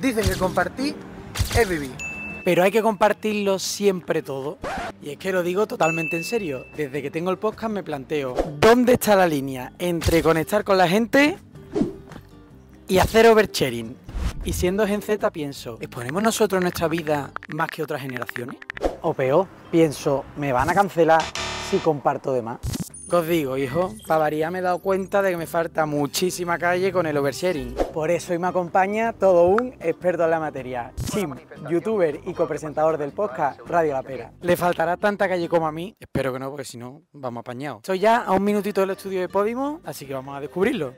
Dicen que compartir es vivir. Pero hay que compartirlo siempre todo. Y es que lo digo totalmente en serio. Desde que tengo el podcast me planteo, ¿dónde está la línea entre conectar con la gente y hacer oversharing? Y siendo Gen Z pienso, ¿exponemos nosotros nuestra vida más que otras generaciones? O peor, pienso, ¿me van a cancelar si comparto de más? os digo, hijo? Para variar me he dado cuenta de que me falta muchísima calle con el oversharing. Por eso hoy me acompaña todo un experto en la materia, Sim, youtuber y copresentador del podcast Radio La Pera. Le faltará tanta calle como a mí, espero que no, porque si no, vamos apañados. Soy ya a un minutito del estudio de Podimo, así que vamos a descubrirlo.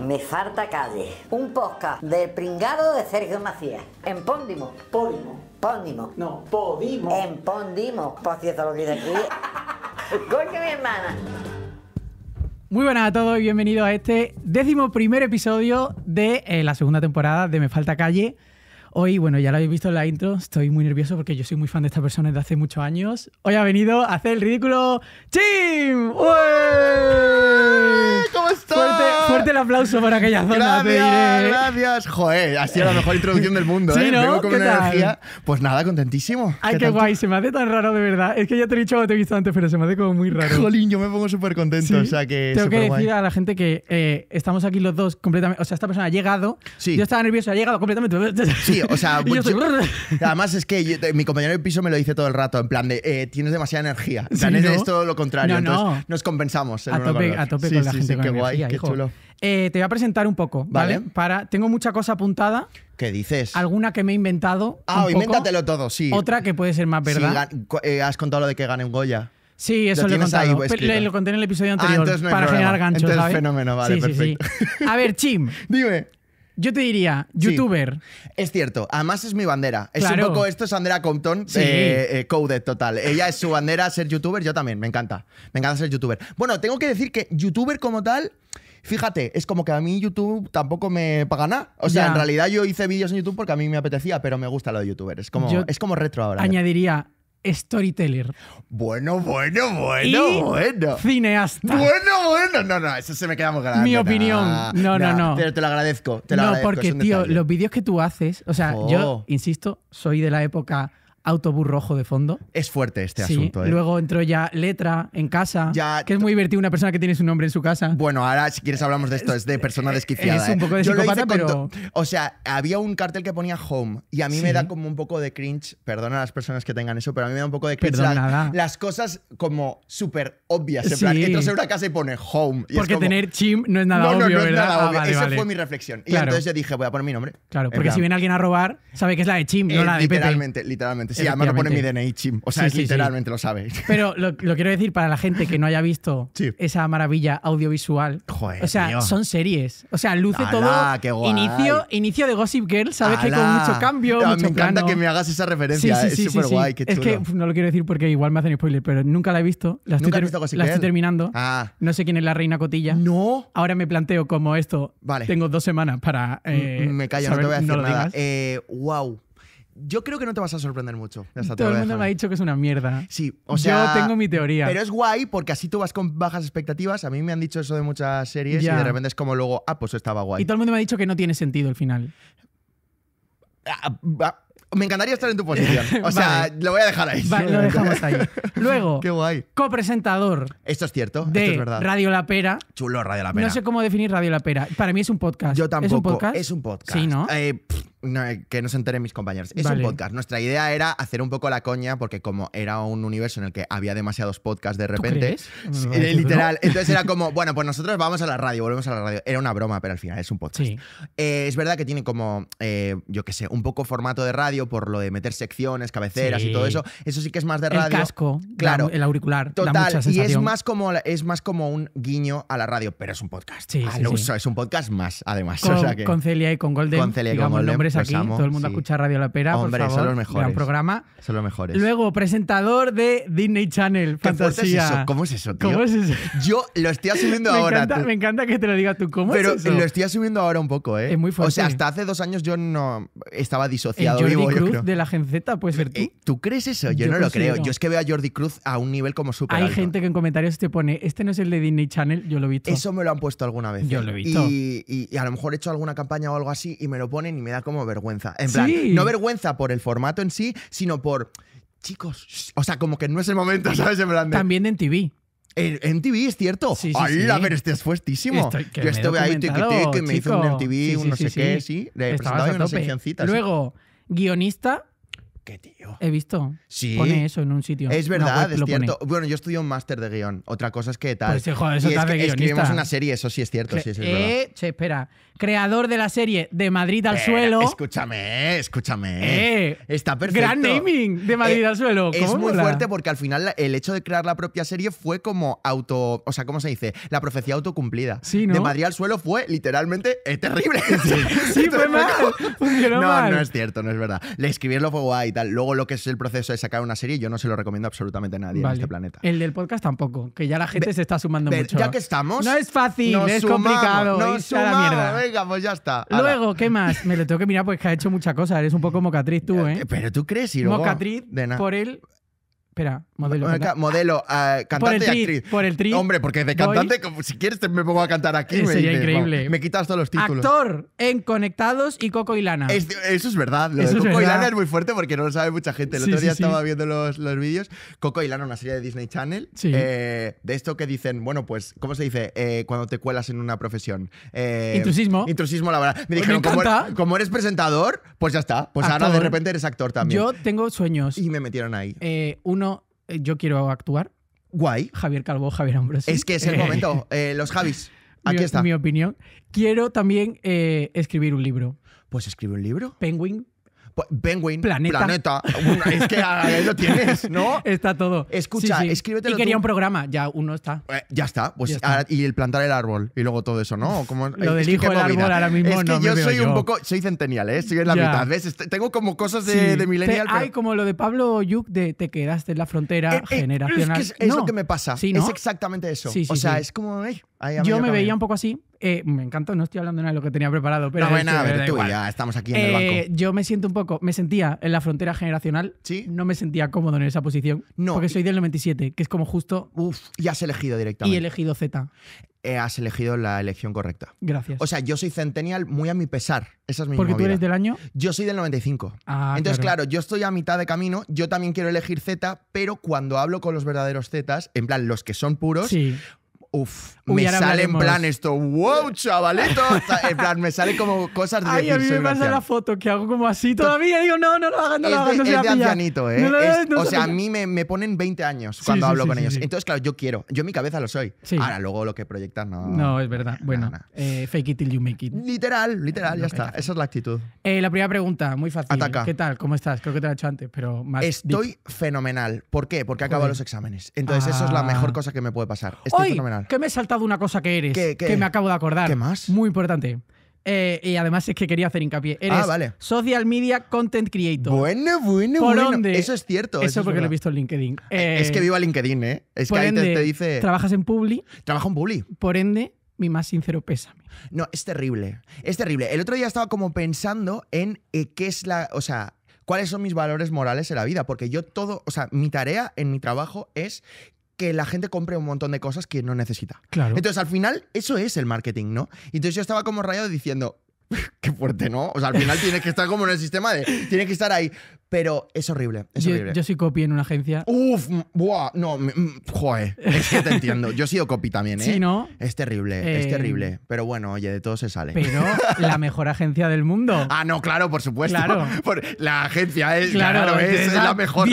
Me falta calle, un podcast del pringado de Sergio Macías, en Póndimo. Podimo. Pondimo. No, podimo. En Pondimo. Por cierto, lo que dice aquí. Coño, mi hermana. Muy buenas a todos y bienvenidos a este décimo primer episodio de eh, la segunda temporada de Me Falta Calle. Hoy, bueno, ya lo habéis visto en la intro, estoy muy nervioso porque yo soy muy fan de esta persona desde hace muchos años. Hoy ha venido a hacer el ridículo Chim. ¿Cómo estás? Fuerte, el aplauso para aquella zona. Gracias, gracias. Joder, ha sido la mejor introducción del mundo. ¿Sí, ¿eh? ¿no? ¿Qué tal? energía. Pues nada, contentísimo. Ay, qué, guay, se me hace tan raro de verdad. Es que ya te he dicho, te he visto antes, pero se me hace como muy raro. Jolín, yo me pongo súper contento. O sea que. Tengo que decir a la gente que eh, estamos aquí los dos completamente. O sea, esta persona ha llegado. Yo estaba nervioso, ha llegado completamente o sea, además es que mi compañero de piso me lo dice todo el rato, en plan de eh, tienes demasiada energía. O es, todo lo contrario. Entonces nos compensamos. A tope, a con la gente. qué guay, qué chulo. Eh, te voy a presentar un poco, ¿vale? tengo mucha cosa apuntada. ¿Qué dices? Alguna que me he inventado. Ah, invéntatelo todo, sí. Otra que puede ser más verdad. Eh, has contado lo de que gane un Goya. Sí, eso lo, he contado. lo conté en el episodio ah, anterior para generar generar ganchos. Entonces, fenómeno, vale, perfecto. sí. A ver, Chim. Dime. Yo te diría, youtuber. Es cierto, además es mi bandera. Es un poco, esto es Andrea Compton, eh, eh, coded total. Ella es su bandera, ser youtuber, yo también, me encanta. Me encanta ser youtuber. Bueno, tengo que decir que youtuber como tal... Fíjate, es como que a mí YouTube tampoco me paga nada. O sea, en realidad yo hice vídeos en YouTube porque a mí me apetecía, pero me gusta lo de youtuber. Es como, es como retro ahora. Añadiría storyteller. Bueno, bueno, bueno, y bueno. Cineasta. Bueno, bueno. No, no, eso se me queda muy grande. Mi opinión. no, no, no. Pero te lo agradezco. no, porque, tío, los vídeos que tú haces, o sea, yo, insisto, soy de la época autobús rojo de fondo. Es fuerte este asunto. ¿eh? Luego entró ya Letra en casa, que es muy divertido una persona que tiene su nombre en su casa. Bueno, ahora si quieres hablamos de esto, es de persona desquiciada. Es un ¿eh? poco de ¿eh? O sea, había un cartel que ponía Home y a mí me da como un poco de cringe, perdona a las personas que tengan eso, pero a mí me da un poco de cringe las cosas como súper obvias. En plan, entras en una casa y pone Home. porque tener chim no es nada obvio, no, no Es nada ah, obvio. Esa fue mi reflexión. Y entonces yo dije, voy a poner mi nombre. Claro, porque si viene alguien a robar, sabe que es la de chim, no eh, la de Literalmente, literalmente. Sí, además lo pone mi DNI, chim. O sea, literalmente lo sabe. Pero lo, quiero decir para la gente que no haya visto esa maravilla audiovisual. Joder, o sea, son series. O sea, luce todo. Ah, qué Inicio, inicio de Gossip Girl, sabes que con mucho cambio. Mucho me encanta que me hagas esa referencia. es súper guay, qué chulo. Es que no lo quiero decir porque igual me hacen spoiler, pero nunca la he visto. La estoy, Gossip visto la estoy terminando. Ah. No sé quién es la reina Cotilla. No. Ahora me planteo como esto. Vale. Tengo dos semanas para. Eh, me callo, no te voy a decir nada. wow yo creo que no te vas a sorprender mucho. Todo el mundo me ha dicho que es una mierda. Sí, o sea. Yo tengo mi teoría. Pero es guay porque así tú vas con bajas expectativas. A mí me han dicho eso de muchas series y de repente es como luego, ah, pues estaba guay. Y todo el mundo me ha dicho que no tiene sentido el final. Ah, ah, me encantaría estar en tu posición. O sea, lo voy a dejar ahí. Vale, lo dejamos ahí. Luego, Qué guay. copresentador. Esto es cierto, de esto es verdad. Radio La Pera. Chulo, Radio La Pera. No sé cómo definir Radio La Pera. Para mí es un podcast. Yo tampoco. ¿Es un podcast? Sí, ¿no? Eh, eh, que no se enteren mis compañeros. Es un podcast. Nuestra idea era hacer un poco la coña, porque como era un universo en el que había demasiados podcasts de repente, literal. Entonces era como, bueno, pues nosotros vamos a la radio, volvemos a la radio. Era una broma, pero al final es un podcast. Eh, es verdad que tiene como, eh, yo qué sé, un poco formato de radio por lo de meter secciones, cabeceras y todo eso. Eso sí que es más de radio. El casco, claro, el auricular. Total. y es más como es más como un guiño a la radio, pero es un podcast. Ah, es un podcast más, además. Con, Celia y con Golden. Con Celia y con Golden aquí. Todo el mundo escucha Radio La Pera, Hombre, por Son los mejores. programa. Son los mejores. Luego, presentador de Disney Channel. Fantasía. ¿Cómo es eso, tío? Yo lo estoy asumiendo ahora. me encanta que te lo digas tú. ¿Cómo Pero es eso? lo estoy asumiendo ahora un poco, ¿eh? Es muy O sea, hasta hace dos años yo no estaba disociado. vivo, de la Gen Z puede ser tú. Eh, crees eso? Yo, no lo creo. Yo es que veo a Jordi Cruz a un nivel como súper Hay gente que en comentarios te pone, este no es el de Disney Channel, yo lo he visto. Eso me lo han puesto alguna vez. Yo ¿eh? lo he visto. Y, y a lo mejor he hecho alguna campaña o algo así y me lo ponen y me da como vergüenza. En plan, no vergüenza por el formato en sí, sino por. Chicos, o sea, como que no es el momento, ¿sabes? En plan, de- También en TV. en TV, es cierto. Sí, sí, a ver, este es fuertísimo. Yo estuve ahí, tiqui, tiqui, me hizo un NTV, MTV, un no sé qué, sí. Le he presentado una seccioncita. Luego, guionista, ¿Qué tío? he visto. Sí. Pone eso en un sitio. Es verdad, pues, es cierto. Bueno, yo estudié un máster de guión. Otra cosa es que tal. Pues, hijo, eso Y guionista. escribimos una serie, eso sí es cierto. Sí, es eh, verdad. eh, che, espera creador de la serie De Madrid al Suelo. Escúchame, escúchame. Eh, está perfecto. Gran naming de Madrid eh, al Suelo. Es muy fuerte porque al final el hecho de crear la propia serie fue como auto. O sea, ¿cómo se dice? La profecía autocumplida. Sí, ¿no? De Madrid al Suelo fue literalmente eh, terrible. Sí, fue mal. no, no es cierto, no es verdad. Le escribirlo fue guay y tal. Luego lo que es el proceso de sacar una serie, yo no se lo recomiendo absolutamente a nadie en este planeta. El del podcast tampoco, que ya la gente se está sumando mucho. Ya que estamos. No es fácil, no es complicado. No es la mierda. Venga, pues ya está. Luego, ¿qué más? Me lo tengo que mirar porque ha hecho muchas cosas. Eres un poco mocatriz tú, ¿eh? Pero tú crees y luego... Mocatriz por él Espera, modelo. modelo, ah, ah, cantante por y actriz. Por el tri. Hombre, porque de cantante, si quieres, me pongo a cantar aquí. Me eh, sería increíble. me quitas todos los títulos. Actor en Conectados y Coco y Lana. eso es verdad. Lo de Coco y Lana es muy fuerte porque no lo sabe mucha gente. El otro día estaba viendo los, vídeos. Coco y Lana, una serie de Disney Channel. Sí eh, de esto que dicen, bueno, pues, ¿cómo se dice? Eh, cuando te cuelas en una profesión. intrusismo. Intrusismo, la verdad. Me dijeron, er-, como, eres presentador, pues ya está. Pues ahora de repente eres actor también. Yo tengo sueños. Y me metieron ahí. uno eh, yo quiero actuar. Guay. Javier Calvo, Javier Ambrosio. Es que es el momento. Eh, los Javis. Aquí está. Mi opinión. Quiero también eh, escribir un libro. Pues escribe un libro. Penguin Penguin, Planeta. es que ahí lo tienes, ¿no? Está todo. Escucha, sí, sí. escríbete. Y quería un programa, ya uno está. Eh, ya está, pues y el plantar el árbol y luego todo eso, ¿no? Como, lo del hijo del árbol ahora mismo es que no yo soy un poco, soy centennial, ¿eh? Soy en la mitad, ¿ves? Este, tengo como cosas de, millennial. Hay como lo de Pablo Yuk de te quedaste en la frontera generacional. Eh, eh, es, que es, lo que me pasa. Es exactamente eso. o sea, es como yo me veía un poco así. Eh, me encanta, no estoy hablando nada de lo que tenía preparado, pero. No, bueno, nada, pero tú ya estamos aquí en el eh, banco. Yo me siento un poco, me sentía en la frontera generacional. No me sentía cómodo en esa posición. No. Porque soy del 97, que es como justo. Uf, y has elegido directamente. Y he elegido Z. Eh, has elegido la elección correcta. Gracias. O sea, yo soy centennial muy a mi pesar. Esa es Porque tú eres del año. Yo soy del 95. Ah, Entonces, claro. yo estoy a mitad de camino. Yo también quiero elegir Z, pero cuando hablo con los verdaderos Z, en plan, los que son puros. Sí. Uf, me sale en plan esto, wow, chavalito. En plan, me sale como cosas de Ay, a mí me pasa la foto que hago como así todavía. Digo, no, no lo hagas, no lo es de, ancianito, ¿eh? o sea, a mí me, ponen 20 años cuando hablo con ellos. Entonces, claro, yo quiero. Yo en mi cabeza lo soy. Ahora, luego lo que proyectas no. No, es verdad. Bueno, eh, fake it till you make it. Literal, literal, ya está. Esa es la actitud. Eh, la primera pregunta, muy fácil. ¿Qué tal? ¿Cómo estás? Creo que te lo he hecho antes, pero más. Estoy fenomenal. ¿Por qué? Porque acabo los exámenes. Entonces, eso es la ah. mejor cosa que me puede pasar. Estoy fenomenal. ¿Qué me salta de una cosa que eres. Que me acabo de acordar. ¿Qué más? Muy importante. Eh, y además es que quería hacer hincapié. Ah, eres Social Media Content Creator. Bueno, bueno, bueno. Eso es cierto. Eso, porque lo he visto en LinkedIn. Eh, eh, es que viva LinkedIn, ¿eh? Es que ahí te, dice. Trabajas en Publi. Trabajo en Publi. Por ende, mi más sincero pésame. No, es terrible. Es terrible. El otro día estaba como pensando en qué es la. O sea, cuáles son mis valores morales en la vida. Porque yo todo, o sea, mi tarea en mi trabajo es que la gente compre un montón de cosas que no necesita. Claro. Entonces, al final, eso es el marketing, ¿no? Entonces yo estaba como rayado diciendo, qué fuerte, ¿no? O sea, al final tienes que estar como en el sistema de, tiene que estar ahí pero es horrible, es yo, horrible. Yo soy copy en una agencia. Uf, buah, no, mm, mm, joder, es que te entiendo. Yo he sido copy también, ¿eh? Sí, ¿no? Es terrible, es eh, terrible. Pero bueno, oye, de todo se sale. Pero la mejor agencia del mundo. Ah, no, claro, por supuesto. la agencia es, claro, la mejor.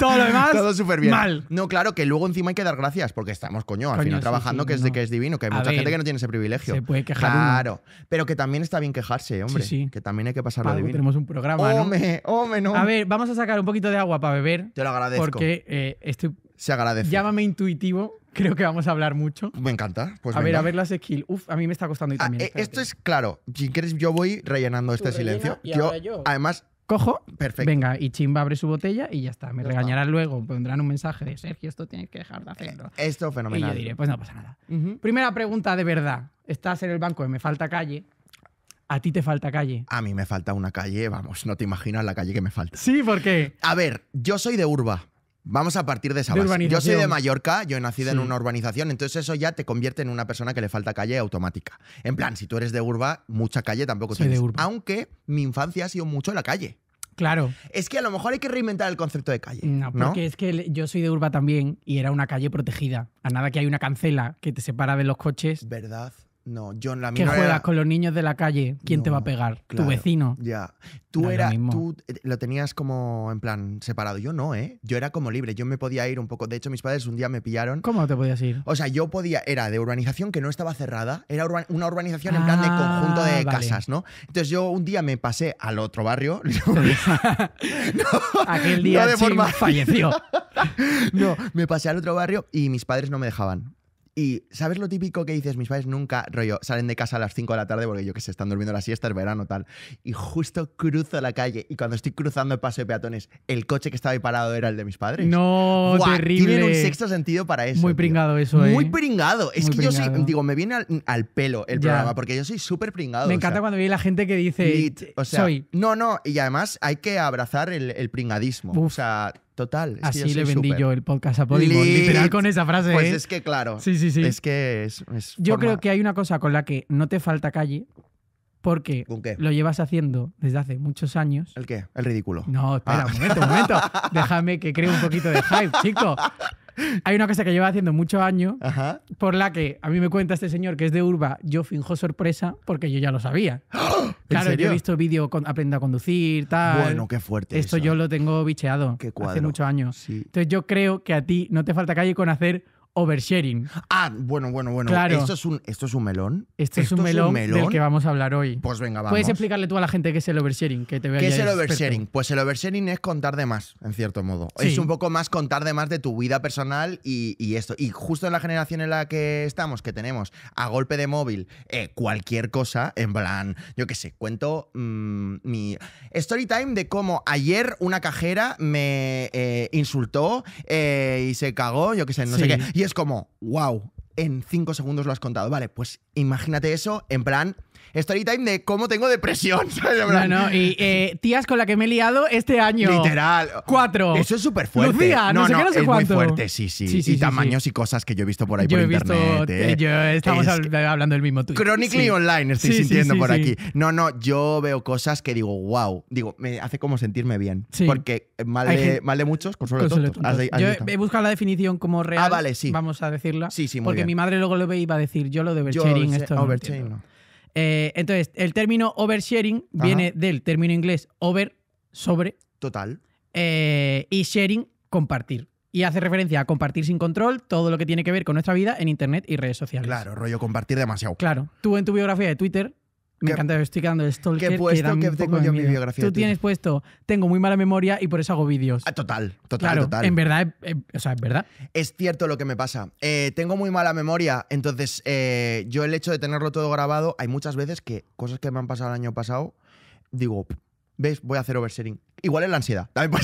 todo lo demás, todo súper bien. No, claro, que luego encima hay que dar gracias, porque estamos, coño, al final trabajando, que, es, que es divino, que hay mucha gente que no tiene ese privilegio. Se puede quejar Claro, pero que también está bien quejarse, hombre. Sí, que también hay que pasarlo divino. tenemos un programa, Hombre, ¿no? hombre, no a ver, vamos a sacar un poquito de agua para beber. Te lo agradezco. Porque eh, esto, Se agradece. Llámame intuitivo. Creo que vamos a hablar mucho. Me encanta. Pues a ver, a ver las skills. Uf, a mí me está costando ah, también. Eh, esto es claro. Si quieres, yo voy rellenando este silencio. yo, además. Cojo, Perfecto. venga, y Chimba abre su botella y ya está. Me regañarán luego, pondrán un mensaje de Sergio, esto tienes que dejar de eh, hacerlo. esto fenomenal. Y yo diré, pues no pasa nada. Primera pregunta de verdad. Estás en el banco y me falta calle. A ti te falta calle. A mí me falta una calle, vamos, no te imaginas la calle que me falta. Sí, ¿por qué? A ver, yo soy de urba. Vamos a partir de esa base. Yo soy de Mallorca, yo he nacido en una urbanización, entonces eso ya te convierte en una persona que le falta calle automática. En plan, si tú eres de urba, mucha calle tampoco soy De urba. Aunque mi infancia ha sido mucho la calle. Claro. Es que a lo mejor hay que reinventar el concepto de calle. No, porque es que yo soy de urba también y era una calle protegida. A nada que hay una cancela que te separa de los coches. ¿Verdad? No, yo la Que juegas con los niños de la calle, ¿quién te va a pegar? tu vecino. Ya. Tú lo tú eh, lo tenías como en plan separado. Yo no, ¿eh? Yo era como libre, yo me podía ir un poco. De hecho, mis padres un día me pillaron. ¿Cómo te podías ir? O sea, yo podía, era de urbanización que no estaba cerrada, era una urbanización en plan de ah, conjunto de casas, ¿no? Entonces yo un día me pasé al otro barrio. no, Aquel día de falleció. no, me pasé al otro barrio y mis padres no me dejaban. Y ¿sabes lo típico que dices? Mis padres nunca, rollo, salen de casa a las 5 de la tarde porque yo que sé, están durmiendo la siesta, siestas, verano, tal. Y justo cruzo la calle y cuando estoy cruzando el paso de peatones, el coche que estaba ahí parado era el de mis padres. No, terrible. Tienen un sexto sentido para eso. Muy pringado eso, ¿eh? Muy pringado. Es que yo soy, digo, me viene al, pelo el programa porque yo soy súper pringado. Me encanta cuando viene la gente que dice, o sea, soy. No, no, y además hay que abrazar el, pringadismo. O sea, Total. Así le vendí yo el podcast a literal con esa frase. Pues ¿eh? es que claro. Sí, sí, sí. Es que es. yo creo que hay una cosa con la que no te falta calle, porque lo llevas haciendo desde hace muchos años. ¿El qué? El ridículo. No, espera, ah. un momento, un momento. Déjame que cree un poquito de hype, chico. Hay una cosa que lleva haciendo muchos años, por la que a mí me cuenta este señor que es de Urba, yo finjo sorpresa porque yo ya lo sabía. Claro, yo he visto vídeo con, aprende a conducir, tal. Bueno, qué fuerte. Esto yo lo tengo bicheado hace muchos años. Entonces yo creo que a ti no te falta calle con hacer oversharing. Ah, bueno, bueno, bueno. Esto es un, esto es un melón. Este esto, es, un melón del que vamos a hablar hoy. Pues venga, vamos. Puedes explicarle tú a la gente qué es el oversharing, que te ¿Qué es el oversharing? Pues el oversharing es contar de más, en cierto modo. Es un poco más contar de más de tu vida personal y, esto. Y justo en la generación en la que estamos, que tenemos a golpe de móvil eh, cualquier cosa, en plan, yo qué sé, cuento mm, mi story time de cómo ayer una cajera me eh, insultó eh, y se cagó, yo qué sé, no sé qué. Y es como, wow, en cinco segundos lo has contado. Vale, pues imagínate eso en plan story time de cómo tengo depresión. y eh, tías con la que me he liado este año. Literal. Cuatro. Eso es súper fuerte. no, sé qué, no sé es muy fuerte, sí, sí. sí, y tamaños y cosas que yo he visto por ahí yo por he visto, internet. Eh, eh, estamos hablando del mismo tuyo. Chronically online estoy sintiendo por aquí. No, no, yo veo cosas que digo, wow. Digo, me hace como sentirme bien. Porque mal de, mal de, muchos, con solo yo he buscado la definición como ah, real. Ah, vale, sí. Vamos a decirla. Sí, sí, Porque mi madre luego lo ve y va a decir, yo lo de oversharing, esto no. Eh, entonces, el término oversharing viene del término inglés over, sobre. Total. Eh, y sharing, compartir. Y hace referencia a compartir sin control todo lo que tiene que ver con nuestra vida en Internet y redes sociales. Claro, rollo compartir demasiado. Claro. Tú en tu biografía de Twitter me encanta, estoy quedando el stalker. ¿Qué puesto que, mi Tú tienes puesto, tengo muy mala memoria y por eso hago vídeos. Ah, total, total, total. En verdad, eh, eh, o sea, es verdad. Es cierto lo que me pasa. Eh, tengo muy mala memoria, entonces yo el hecho de tenerlo todo grabado, hay muchas veces que cosas que me han pasado el año pasado, digo, ves, voy a hacer oversharing. Igual es la ansiedad. También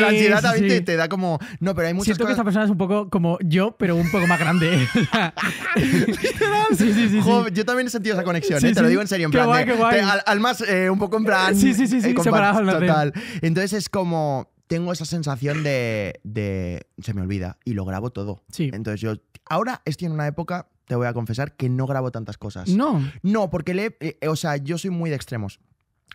la ansiedad también Te, da como. No, pero hay muchas Siento cosas... que esta persona es un poco como yo, pero un poco más grande. sí. yo también he sentido esa conexión, eh, te lo digo en serio. En qué plan, guay, qué guay. al, más, eh, un poco en plan. Sí, sí, sí, eh, comparado, total. Entonces es como tengo esa sensación de, se me olvida y lo grabo todo. Sí. Entonces yo ahora estoy en una época, te voy a confesar, que no grabo tantas cosas. No. No, porque le, o sea, yo soy muy de extremos.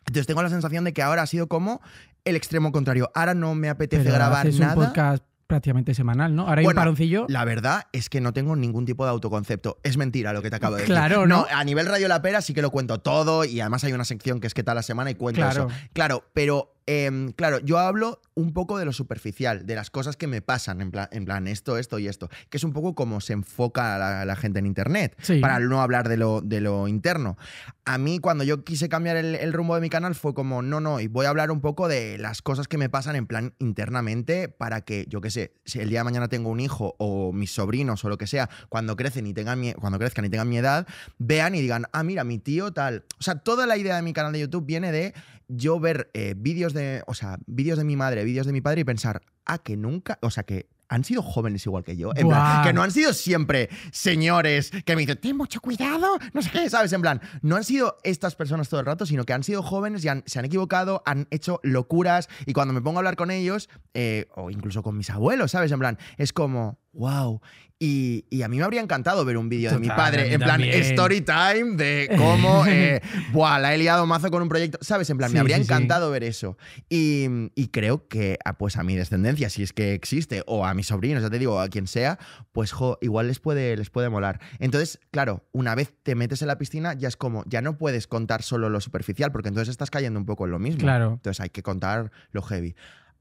Entonces tengo la sensación de que ahora ha sido como el extremo contrario. Ahora no me apetece grabar haces nada. Un podcast prácticamente semanal, ¿no? Ahora hay un paroncillo. La verdad es que no tengo ningún tipo de autoconcepto. Es mentira lo que te acabo de decir. Claro, ¿no? a nivel Radio La Pera sí que lo cuento todo y además hay una sección que es que tal la semana y cuento claro. eso. Claro, pero Em, claro, yo hablo un poco de lo superficial, de las cosas que me pasan, en plan, esto, esto y esto, que es un poco como se enfoca la, gente en Internet, para no hablar de lo, de lo interno. A mí cuando yo quise cambiar el, rumbo de mi canal fue como, no, no, y voy a hablar un poco de las cosas que me pasan en plan internamente para que, yo qué sé, si el día de mañana tengo un hijo o mis sobrinos o lo que sea, cuando, crecen y tengan cuando crezcan y tengan mi edad, vean y digan, ah, mira, mi tío tal. O sea, toda la idea de mi canal de YouTube viene de yo ver eh, vídeos de, o sea, vídeos de mi madre, vídeos de mi padre y pensar, ah, que nunca, o sea, que han sido jóvenes igual que yo. En plan, que no han sido siempre señores que me dicen, ten mucho cuidado, no sé qué, ¿sabes? En plan, no han sido estas personas todo el rato, sino que han sido jóvenes y se han equivocado, han hecho locuras. Y cuando me pongo a hablar con ellos, eh, o incluso con mis abuelos, ¿sabes? En plan, es como, wow. Y, a mí me habría encantado ver un vídeo de mi padre, en plan, story time de cómo, eh, buah, la he liado mazo con un proyecto, ¿sabes? En plan, me habría encantado ver eso. Y, creo que, ah, pues a mi descendencia, si es que existe, o a mis sobrinos, ya te digo, a quien sea, pues igual les puede, les puede molar. Entonces, claro, una vez te metes en la piscina, ya es como, ya no puedes contar solo lo superficial, porque entonces estás cayendo un poco en lo mismo. Claro. Entonces hay que contar lo heavy.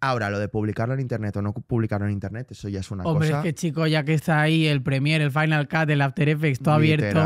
Ahora, lo de publicarlo en internet o no publicarlo en internet, eso ya es una cosa. Hombre, es que chico, ya que está ahí el Premiere, el Final Cut, el After Effects, todo abierto.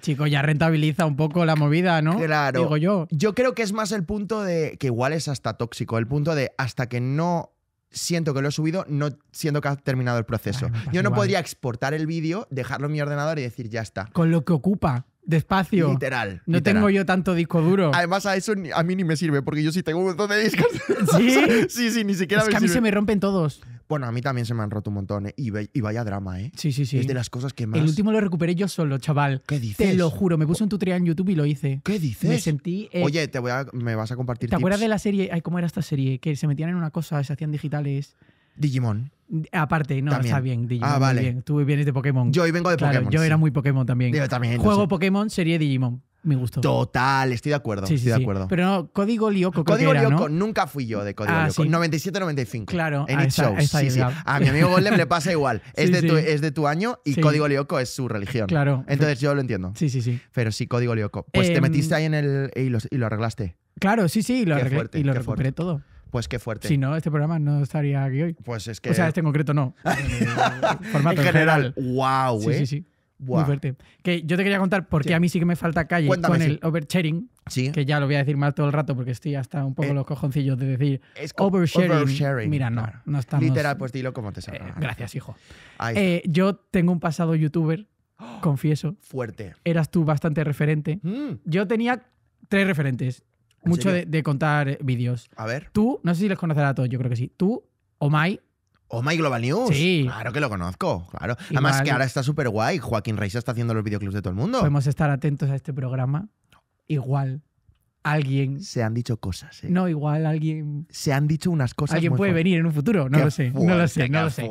Chico, ya rentabiliza un poco la movida, ¿no? Claro. Digo yo. Yo creo que es más el punto de. que igual es hasta tóxico, el punto de hasta que no siento que lo he subido, no siento que ha terminado el proceso. Yo no podría exportar el vídeo, dejarlo en mi ordenador y decir ya está. Con lo que ocupa. Despacio. Literal. No tengo yo tanto disco duro. Además, a eso a mí ni me sirve, porque yo sí tengo un montón de discos. ¿Sí? sí, sí, ni siquiera es que a mí se me rompen todos. Bueno, a mí también se me han roto un montón, ¿eh? y, y, vaya drama, ¿eh? Sí, sí, sí. Es de las cosas que más. El último lo recuperé yo solo, chaval. ¿Qué dices? Te lo juro, me puse un tutorial en YouTube y lo hice. ¿Qué dices? Me sentí. Eh, Oye, te voy me vas a compartir. ¿Te acuerdas de la serie? Ay, ¿cómo era esta serie? Que se metían en una cosa, se hacían digitales. Digimon. Aparte, no, está bien, Digimon. Ah, vale. Bien. Tú vienes de Pokémon. Yo hoy vengo de Pokémon. Yo era muy Pokémon también. también. Juego Pokémon, sería Digimon. Me gustó. Total, estoy de acuerdo. estoy de acuerdo. Pero no, Código Lioco. Código Lioco, nunca fui yo de Código 97-95. Ah, claro. En It Shows. A mi amigo Golem le pasa igual. Es, de tu, es de tu año y Código Lyoko es su religión. Claro. Entonces yo lo entiendo. Sí, sí, sí. Pero sí, Código Lioco. Pues te em, metiste ahí en el. Y lo, arreglaste. Claro, sí, sí, y lo, arreglé, y lo recuperé todo. Pues qué fuerte. Si no, este programa no estaría aquí hoy. Pues es que. O sea, este en concreto no. en general. sí, ¿eh? sí, sí. Muy fuerte. yo te quería contar porque a mí sí que me falta calle con el oversharing. Que ya lo voy a decir mal todo el rato porque estoy hasta un poco eh, los cojoncillos de decir oversharing. Mira, no, no estamos. Literal, pues dilo como te eh, salga. gracias, hijo. yo tengo un pasado youtuber, confieso. Fuerte. Eras tú bastante referente. Mm. Yo tenía tres referentes mucho de, contar vídeos. A ver. Tú, no sé si les conocerá a todos, yo creo que sí. Tú, Omai. ¿Omai oh Global News. Sí. Claro que lo conozco, claro. Además que ahora está súper guay. Joaquín Reyes está haciendo los videoclips de todo el mundo. Podemos estar atentos a este programa. Igual alguien. Se han dicho cosas. ¿eh? No, igual alguien. Se han dicho unas cosas. Alguien puede venir en un futuro, no lo sé. no lo sé, no lo sé.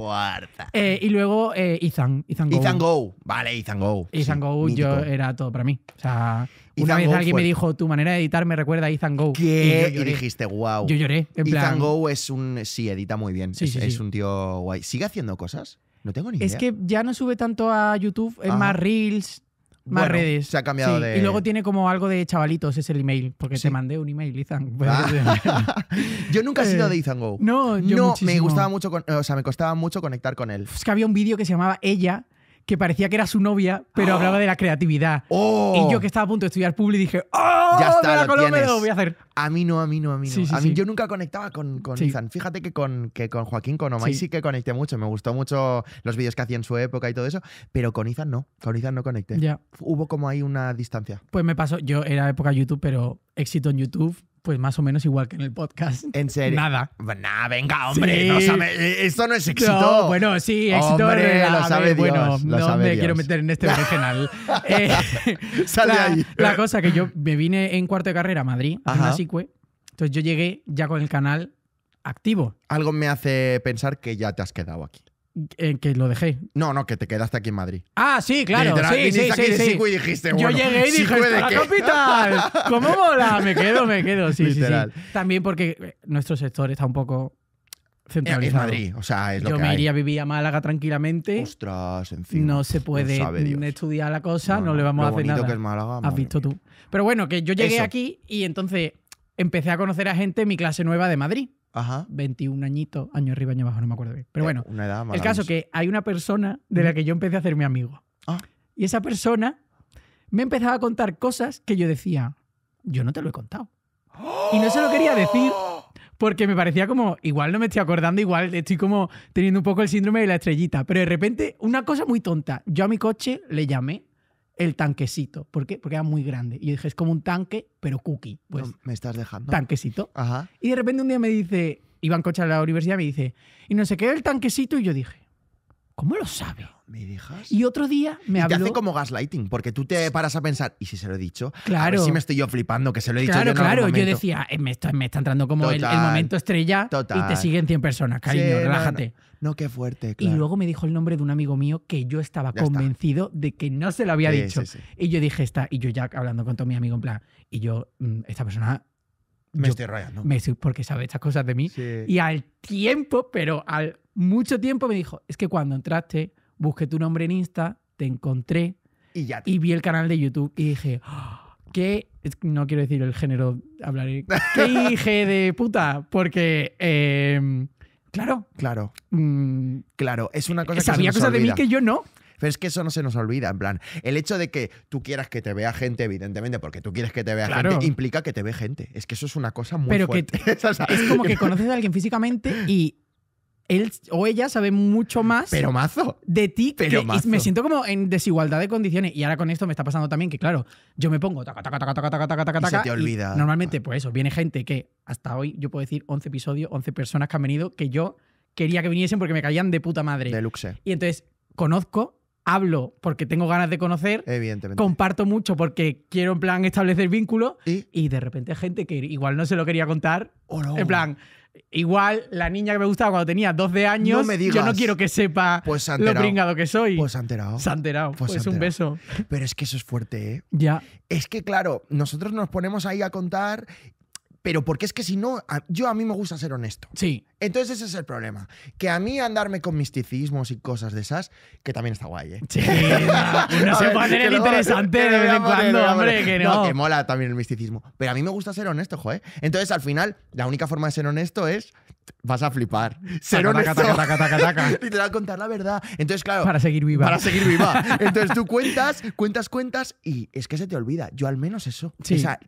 Eh, y luego eh, Ethan, Ethan, Ethan Go. Vale, Ethan Go. Ethan Go yo era todo para mí. O sea, una vez alguien me dijo, tu manera de editar me recuerda a Ethan Go. ¿Qué? Y, dijiste, wow. Yo lloré. En Ethan Go es un. Sí, edita muy bien. Sí, es, sí, es un tío guay. ¿Sigue haciendo cosas? No tengo ni idea. Es que ya no sube tanto a YouTube, es más Reels. Más redes. Se ha cambiado de. Y luego tiene como algo de chavalitos, es el email, porque te mandé un email, Izan. Ah. yo nunca he sido de eh, Izan Go. No, yo no me gustaba mucho, con... o sea, me costaba mucho conectar con él. Es que había un vídeo que se llamaba Ella, que parecía que era su novia, pero ¡Ah! hablaba de la creatividad. ¡Oh! Y yo que estaba a punto de estudiar public, dije, ¡Oh! Ya está, lo voy a hacer. A mí no, a mí no, a mí no. yo nunca conectaba con, con Ethan. Fíjate que con, que con Joaquín, con Omay sí. que conecté mucho. Me gustó mucho los vídeos que hacía en su época y todo eso, pero con Ethan no. Con Ethan no conecté. Hubo como ahí una distancia. Pues me pasó, yo era época YouTube, pero éxito en YouTube, pues más o menos igual que en el podcast. En serio. Nada. Pues, nah, venga, hombre. Eh, esto no es éxito. bueno, sí, éxito. Hombre, lo sabe bueno, no me quiero meter en este original. Eh, Sale la, ahí. La cosa que yo me vine en cuarto de carrera a Madrid, a una SICUE. Entonces yo llegué ya con el canal activo. Algo me hace pensar que ya te has quedado aquí que lo dejé. No, no, que te quedaste aquí en Madrid. Ah, sí, claro. sí, sí, sí, Yo llegué y dije, la ah, capital! ¿Cómo mola? Me quedo, me quedo. Sí, sí, sí. También porque eh, nuestro sector está un poco eh, centralizado. Madrid, o sea, es Yo me iría a vivir a Málaga tranquilamente. Ostras, encima. No se puede estudiar la cosa, no, le vamos a hacer nada. Has visto tú. Pero bueno, que yo llegué aquí y entonces empecé a conocer a gente en mi clase nueva de Madrid. Ajá. 21 añitos, año arriba, año abajo, no me acuerdo bien. Pero eh, bueno, el caso que hay una persona de la que yo empecé a mi amigo. Ah. Y esa persona me empezaba a contar cosas que yo decía, yo no te lo he contado. Y no se lo quería decir porque me parecía como, igual no me estoy acordando, igual estoy como teniendo un poco el síndrome de la estrellita. Pero de repente, una cosa muy tonta. Yo a mi coche le llamé el tanquecito. ¿Por qué? Porque era muy grande. Y yo dije, es como un tanque, pero cookie. Pues, me estás dejando. Tanquecito. Ajá. Y de repente un día me dice, Iván Cocha de la universidad, me dice, y no sé qué, el tanquecito. Y yo dije, ¿Cómo lo sabe? ¿Me dejas? Y otro día me y Te hace como gaslighting, porque tú te paras a pensar, ¿y si se lo he dicho? Claro. A si me estoy yo flipando, que se lo he dicho Claro, yo claro. yo decía, eh, me está, entrando como el, momento estrella y te siguen 100 personas, cariño, relájate. No, qué fuerte, Y luego me dijo el nombre de un amigo mío que yo estaba convencido de que no se lo había dicho. Y yo dije, está, y yo ya hablando con todo mi amigo, en plan, y yo, mm, esta persona me yo, estoy Me porque sabe estas cosas de mí. Y al tiempo, pero al mucho tiempo me dijo, es que cuando entraste, busqué tu nombre en Insta, te encontré y, ya vi el canal de YouTube y dije, ah, qué... que no quiero decir el género, hablaré, qué dije de puta, porque em, Claro. Claro. Mm, claro, es una cosa que Sabía cosas de mí que yo no. Pero es que eso no se nos olvida, en plan, el hecho de que tú quieras que te vea gente, evidentemente, porque tú quieres que te vea gente, implica que te vea gente. Es que eso es una cosa muy Pero Que, es como que conoces a alguien físicamente y él o ella sabe mucho más. Pero mazo. De ti, pero que me siento como en desigualdad de condiciones. Y ahora con esto me está pasando también que, claro, yo me pongo taca, Y se te olvida. Normalmente, pues eso, viene gente que hasta hoy, yo puedo decir 11 episodios, 11 personas que han venido que yo quería que viniesen porque me caían de puta madre. Deluxe. Y entonces conozco, hablo porque tengo ganas de conocer, Evidentemente. comparto mucho porque quiero en plan establecer vínculo. ¿Y? de repente gente que igual no se lo quería contar, en plan, Igual la niña que me gustaba cuando tenía 12 años, me digas. yo no quiero que sepa pues lo pringado que soy. Pues se ha enterado. Se Pues, pues un beso. Pero es que eso es fuerte, ¿eh? Ya. Es que, claro, nosotros nos ponemos ahí a contar pero porque es que si no, yo a mí me gusta ser honesto. Sí. Entonces ese es el problema. Que a mí andarme con misticismos y cosas de esas, que también está guay, ¿eh? Sí, no, se puede interesante de vez en cuando, hombre, que no. que mola también el misticismo. Pero a mí me gusta ser honesto, joder. Entonces al final, la única forma de ser honesto es vas a flipar. Ser honesto. y te a contar la verdad. Entonces, claro. Para seguir viva. Para seguir viva. Entonces tú cuentas, cuentas, cuentas y es que se te olvida. Yo al menos eso. O sea,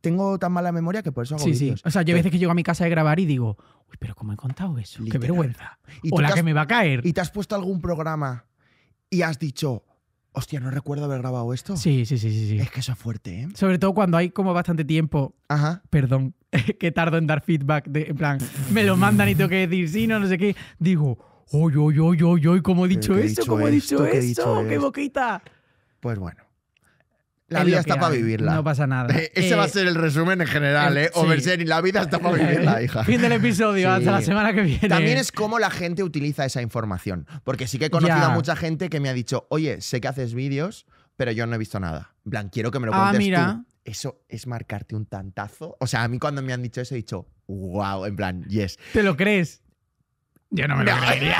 tengo tan mala memoria que por eso Sí, sí. O sea, yo a veces que llego a mi casa de grabar y digo, uy, pero ¿cómo he contado eso? Qué vergüenza. ¿Y o la que me va a caer. ¿Y te has puesto algún programa y has dicho, hostia, no recuerdo haber grabado esto? Sí, sí, sí, sí. Es que eso es fuerte, ¿eh? Sobre todo cuando hay como bastante tiempo. Ajá. Perdón, que tardo en dar feedback. De, en plan, me lo mandan y tengo que decir sí, no, no sé qué. Digo, uy, uy, uy, uy, uy, ¿cómo he dicho eso? ¿Cómo he dicho eso? ¿Qué boquita? Pues bueno. La vida está para vivirla. No pasa nada. Ese va a eh, ser el resumen en general, ¿eh? Sí. la vida está para vivirla, hija. Fin del episodio, hasta la semana que viene. También es cómo la gente utiliza esa información. Porque sí que he conocido a mucha gente que me ha dicho, oye, sé que haces vídeos, pero yo no he visto nada. En plan, quiero que me lo ah, mira. Eso es marcarte un tantazo. O sea, a mí cuando me han dicho eso he dicho, wow, en plan, yes. ¿Te lo crees? Yo no me lo creería.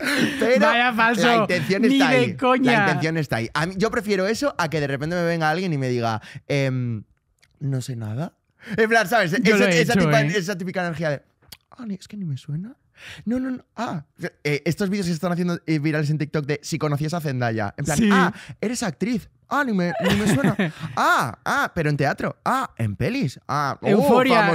Vaya falso. La intención está ahí. La intención está ahí. yo prefiero eso a que de repente me venga alguien y me diga, em, no sé nada. En plan, ¿sabes? Esa, esa, típica, ¿eh? esa típica energía de, es que ni me suena. No, no, no. Ah, eh, estos vídeos que se están haciendo eh, virales en TikTok de si conocías a Zendaya. En plan, ah, eres actriz. Ah, ni me, ni me suena. ah, ah, pero en teatro. Ah, en pelis. Ah, oh, famosita,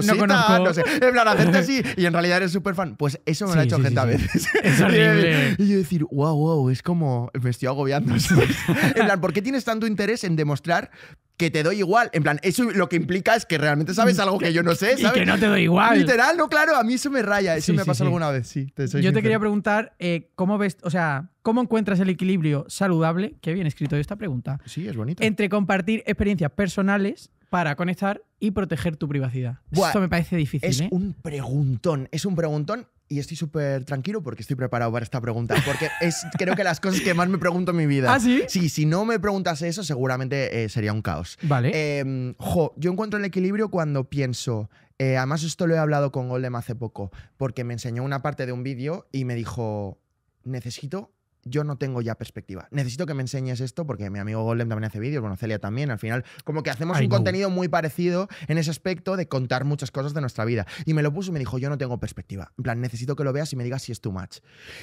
no sé. En plan, la gente sí. Y en realidad eres súper fan. Pues eso me lo ha hecho gente a veces. Es horrible. y yo decir, wow, wow, es como. Me estoy agobiando. en plan, ¿por qué tienes tanto interés en demostrar que te doy igual. En plan, eso lo que implica es que realmente sabes algo que yo no sé, ¿sabes? Y que no te doy igual. Literal, no, claro, a mí eso me raya, eso me pasó alguna vez, sí. yo te quería preguntar, eh, ¿cómo ves, o sea, cómo encuentras el equilibrio saludable, que bien escrito yo esta pregunta, sí, es bonito. entre compartir experiencias personales para conectar y proteger tu privacidad? Esto me parece difícil. Es ¿eh? un preguntón, es un preguntón y estoy súper tranquilo porque estoy preparado para esta pregunta. Porque es creo que las cosas que más me pregunto en mi vida. ¿Ah, sí? Sí, si no me preguntase eso, seguramente eh, sería un caos. Vale. Em, jo, yo encuentro el equilibrio cuando pienso. Eh, además, esto lo he hablado con Goldem hace poco, porque me enseñó una parte de un vídeo y me dijo: Necesito yo no tengo ya perspectiva. Necesito que me enseñes esto porque mi amigo Golem también hace vídeos, bueno, Celia también, al final, como que hacemos un contenido muy parecido en ese aspecto de contar muchas cosas de nuestra vida. Y me lo puso y me dijo, yo no tengo perspectiva. En plan, necesito que lo veas y me digas si es too much.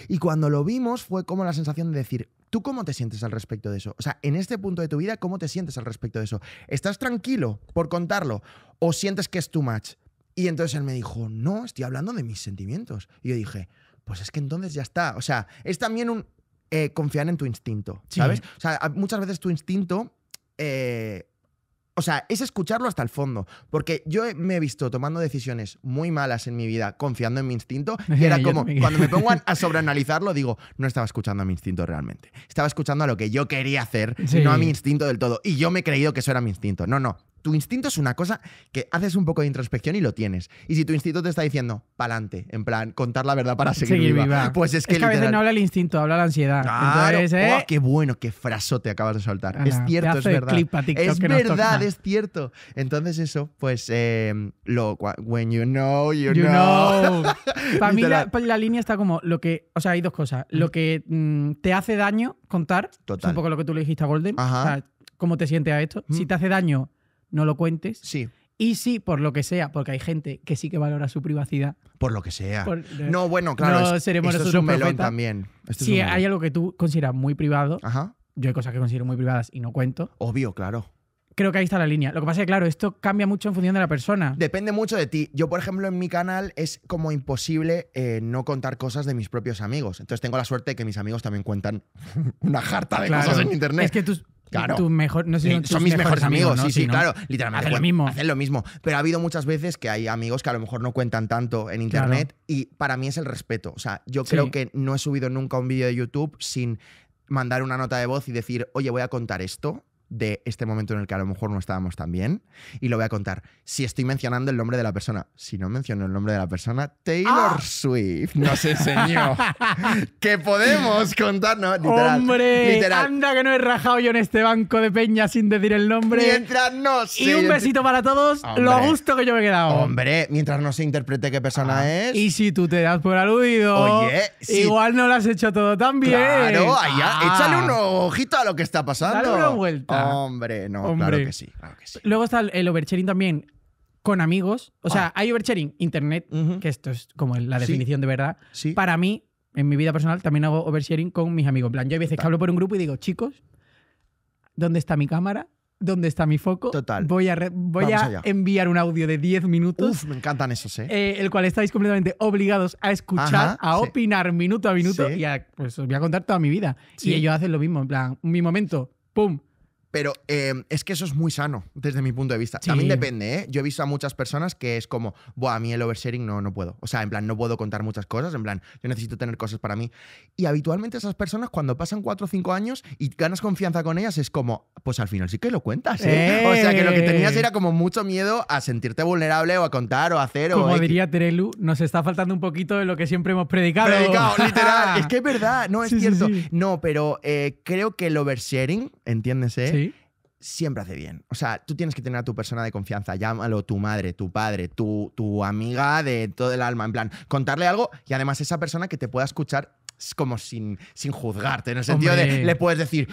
Y cuando lo vimos fue como la sensación de decir, ¿tú cómo te sientes al respecto de eso? O sea, en este punto de tu vida, ¿cómo te sientes al respecto de eso? ¿Estás tranquilo por contarlo o sientes que es too much? Y entonces él me dijo, no, estoy hablando de mis sentimientos. Y yo dije, pues es que entonces ya está. O sea, es también un, eh, confiar en tu instinto, ¿sabes? O sea, muchas veces tu instinto... Eh, o sea, es escucharlo hasta el fondo. Porque yo me he visto tomando decisiones muy malas en mi vida, confiando en mi instinto. Y era como, cuando me pongo a sobreanalizarlo, digo, no estaba escuchando a mi instinto realmente. Estaba escuchando a lo que yo quería hacer, no a mi instinto del todo. Y yo me he creído que eso era mi instinto. No, no, tu instinto es una cosa que haces un poco de introspección y lo tienes. Y si tu instinto te está diciendo, pa'lante, en plan, contar la verdad para seguir, viva, pues es que... a veces no habla el instinto, habla la ansiedad. ¿eh? Oh, ¡Qué bueno, qué frasote acabas de soltar! es cierto, es verdad. es verdad, es cierto. Entonces eso, pues, em, lo, when you know, you, know. para mí la, línea está como lo que... O sea, hay dos cosas. Lo que mm, te hace daño contar, es un poco lo que tú le dijiste a Golden, o sea, cómo te sientes a esto. Si te hace daño no lo cuentes. Sí. Y sí, por lo que sea, porque hay gente que sí que valora su privacidad. Por lo que sea. no, bueno, claro. No seremos esto un también. si hay algo que tú consideras muy privado, yo hay cosas que considero muy privadas y no cuento. Obvio, claro. Creo que ahí está la línea. Lo que pasa es que, claro, esto cambia mucho en función de la persona. Depende mucho de ti. Yo, por ejemplo, en mi canal es como imposible eh, no contar cosas de mis propios amigos. Entonces tengo la suerte de que mis amigos también cuentan una jarta de cosas en internet. Es que tus, son mis mejores, amigos, sí, sí, claro. literalmente. Hacen lo mismo. lo mismo. Pero ha habido muchas veces que hay amigos que a lo mejor no cuentan tanto en internet y para mí es el respeto. O sea, yo creo que no he subido nunca un vídeo de YouTube sin mandar una nota de voz y decir, oye, voy a contar esto de este momento en el que a lo mejor no estábamos tan bien y lo voy a contar. Si estoy mencionando el nombre de la persona, si no menciono el nombre de la persona, Taylor ah. Swift Swift nos enseñó que podemos contarnos ¡Hombre! Anda que no he rajado yo en este banco de peña sin decir el nombre. Mientras no Y un besito para todos, lo gusto que yo me he quedado. Hombre, mientras no se interprete qué persona ah, es. Y si tú te das por aludido, igual no lo has hecho todo tan bien. Claro, allá, ah. échale un ojito a lo que está pasando. Dale una vuelta. Hombre, no, Hombre. Claro, que sí, Luego está el oversharing también con amigos. O sea, ah. hay oversharing, internet, que esto es como la definición de verdad. Para mí, en mi vida personal, también hago oversharing con mis amigos. En plan, yo a veces que hablo por un grupo y digo, chicos, ¿dónde está mi cámara? ¿Dónde está mi foco? Total. Voy a, voy a enviar un audio de 10 minutos. Uf, me encantan esos, ¿eh? ¿eh? el cual estáis completamente obligados a escuchar, a opinar minuto a minuto y a, pues os voy a contar toda mi vida. Y ellos hacen lo mismo, en plan, mi momento, pum, pero em, es que eso es muy sano desde mi punto de vista. También depende, ¿eh? Yo he visto a muchas personas que es como, bueno, a mí el oversharing no, no puedo. O sea, en plan, no puedo contar muchas cosas, en plan, yo necesito tener cosas para mí. Y habitualmente esas personas cuando pasan cuatro o cinco años y ganas confianza con ellas es como, pues al final sí que lo cuentas, ¿eh? eh. O sea, que lo que tenías era como mucho miedo a sentirte vulnerable o a contar o a hacer como diría Terelu, nos está faltando un poquito de lo que siempre hemos predicado. Predicado, literal. es que es verdad, no es cierto. no, pero eh, creo que el oversharing, entiéndese siempre hace bien. O sea, tú tienes que tener a tu persona de confianza, llámalo tu madre, tu padre, tu, tu amiga de todo el alma, en plan, contarle algo y además esa persona que te pueda escuchar como sin, sin juzgarte, en el sentido de le puedes decir,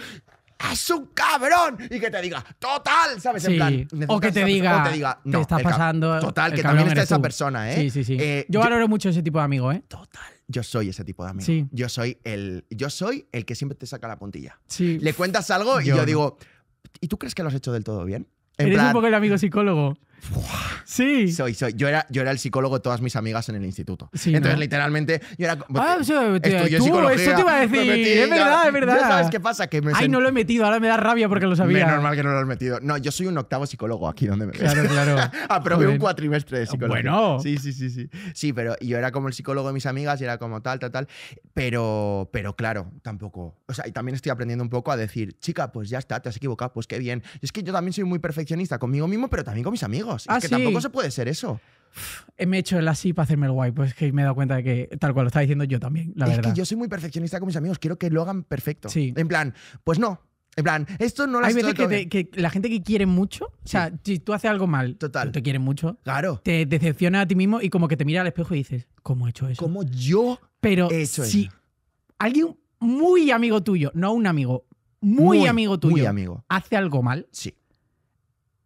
¡Es un cabrón! Y que te diga, total, ¿sabes? En plan, o que te diga, no, te está pasando. Total, que también está esa persona, ¿eh? Sí, sí, sí. Eh, yo, valoro mucho ese tipo de amigo, ¿eh? Total. Yo soy ese tipo de amigo. Yo soy el, yo soy el que siempre te saca la puntilla. Sí. Le cuentas algo y yo digo, ¿Y tú crees que lo has hecho del todo bien? Eres un poco el amigo psicólogo. Sí. Soy, Yo era, yo era el psicólogo de todas mis amigas en el instituto. Entonces, literalmente, yo era. Ah, eso, te iba a decir. es verdad, es verdad. ¿Sabes qué pasa? Ay, no lo he metido, ahora me da rabia porque lo sabía. Es normal que no lo has metido. No, yo soy un octavo psicólogo aquí donde me ves. Claro, claro. Aprobé un cuatrimestre de psicología. Bueno. Sí, sí, sí, sí. Sí, pero yo era como el psicólogo de mis amigas y era como tal, tal, tal. Pero, pero claro, tampoco. O sea, y también estoy aprendiendo un poco a decir, chica, pues ya está, te has equivocado, pues qué bien. es que yo también soy muy perfeccionista conmigo mismo, pero también con mis amigos. Ah, que tampoco se puede ser eso. Me he hecho el así para hacerme el guay, pues que me he dado cuenta de que tal cual lo estaba diciendo yo también, la verdad. Es que yo soy muy perfeccionista con mis amigos, quiero que lo hagan perfecto. Sí. En plan, pues no. En plan, esto no lo Hay veces que, la gente que quiere mucho, o sea, si tú haces algo mal, Total. te quieren mucho, claro. te decepciona a ti mismo y como que te mira al espejo y dices, ¿cómo he hecho eso? Como yo Pero he hecho si alguien muy amigo tuyo, no un amigo, muy, amigo tuyo, hace algo mal, sí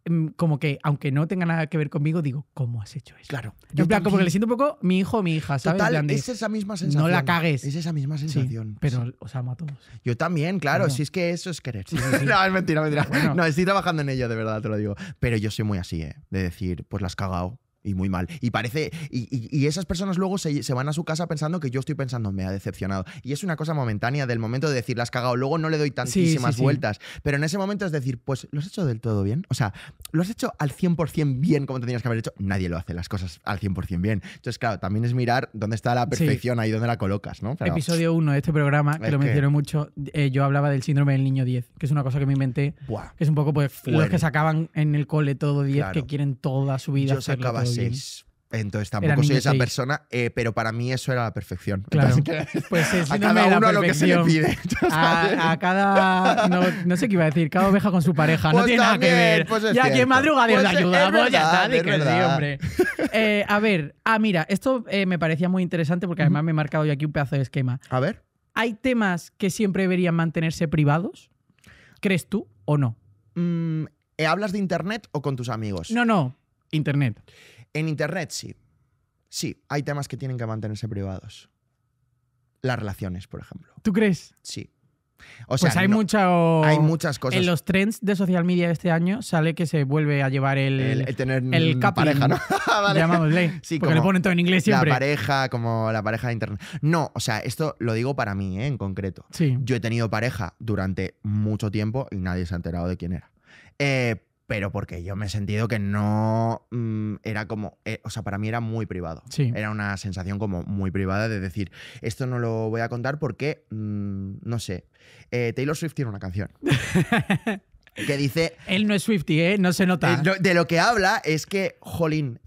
Mm, como que, aunque no tenga nada que ver conmigo, digo, ¿cómo has hecho eso? Claro. Yo en plan, como que le siento un poco mi hijo o mi hija, ¿sabes? Total, es esa misma sensación. No la cagues. Es esa misma sensación. pero os amo a todos. Yo también, claro. Si es que eso es querer. no, es mentira, mentira. No, estoy trabajando en ello, de verdad, te lo digo. Pero yo soy muy así, ¿eh? De decir, pues la has cagado y muy mal. Y parece. Y, y, esas personas luego se, van a su casa pensando que yo estoy pensando, me ha decepcionado. Y es una cosa momentánea del momento de decir, las has cagado, luego no le doy tantísimas vueltas. Pero en ese momento es decir, pues lo has hecho del todo bien. O sea, lo has hecho al 100% bien como tenías que haber hecho. Nadie lo hace las cosas al 100% bien. Entonces, claro, también es mirar dónde está la perfección, ahí dónde la colocas, ¿no? Episodio 1 de este programa, que lo mencioné mucho, eh, yo hablaba del síndrome del niño 10, que es una cosa que me inventé. que es un poco, pues, los que sacaban en el cole todo 10, que quieren toda su vida. Yo entonces tampoco soy esa persona, eh, pero para mí eso era la perfección. pues es a cada uno lo que se pide. A, cada. No, sé qué iba a decir, cada oveja con su pareja. no pues tiene nada que ver. y pues ya que madruga Dios pues la ayuda. Pues ya está, hombre. Eh, a ver, ah, mira, esto eh, me parecía muy interesante porque además me he marcado yo aquí un pedazo de esquema. A ver. ¿Hay temas que siempre deberían mantenerse privados? ¿Crees tú o no? Mm, ¿Hablas de internet o con tus amigos? No, no, internet. En Internet sí. Sí, hay temas que tienen que mantenerse privados. Las relaciones, por ejemplo. ¿Tú crees? Sí. O sea, pues hay, hay muchas cosas. En los trends de social media de este año sale que se vuelve a llevar el. El, tener el pareja, ¿no? Llamamos ley. porque como le ponen todo en inglés siempre. La pareja, como la pareja de internet. No, o sea, esto lo digo para mí, ¿eh? en concreto. Sí. Yo he tenido pareja durante mucho tiempo y nadie se ha enterado de quién era. Eh, pero porque yo me he sentido que no mm, era como, eh, o sea, para mí era muy privado. Sí. Era una sensación como muy privada de decir, esto no lo voy a contar porque, mm, no sé, eh, Taylor Swift tiene una canción. que dice... Él no es Swifty, ¿eh? No se nota. Eh, de lo que habla es que, jolín,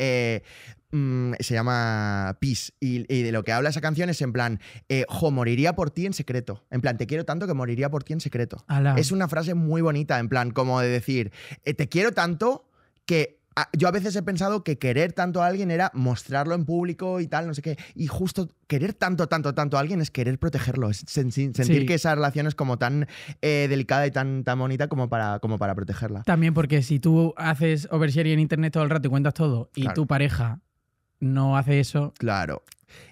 Mm, se llama Peace. Y, de lo que habla esa canción es en plan, eh, jo, moriría por ti en secreto. En plan, te quiero tanto que moriría por ti en secreto. Es una frase muy bonita, en plan, como de decir, eh, te quiero tanto que ah, yo a veces he pensado que querer tanto a alguien era mostrarlo en público y tal, no sé qué. Y justo querer tanto, tanto, tanto a alguien es querer protegerlo, es sentir que esa relación es como tan eh, delicada y tan, tan bonita como para, como para protegerla. También porque si tú haces oversharing en internet todo el rato y cuentas todo y tu pareja no hace eso. Claro.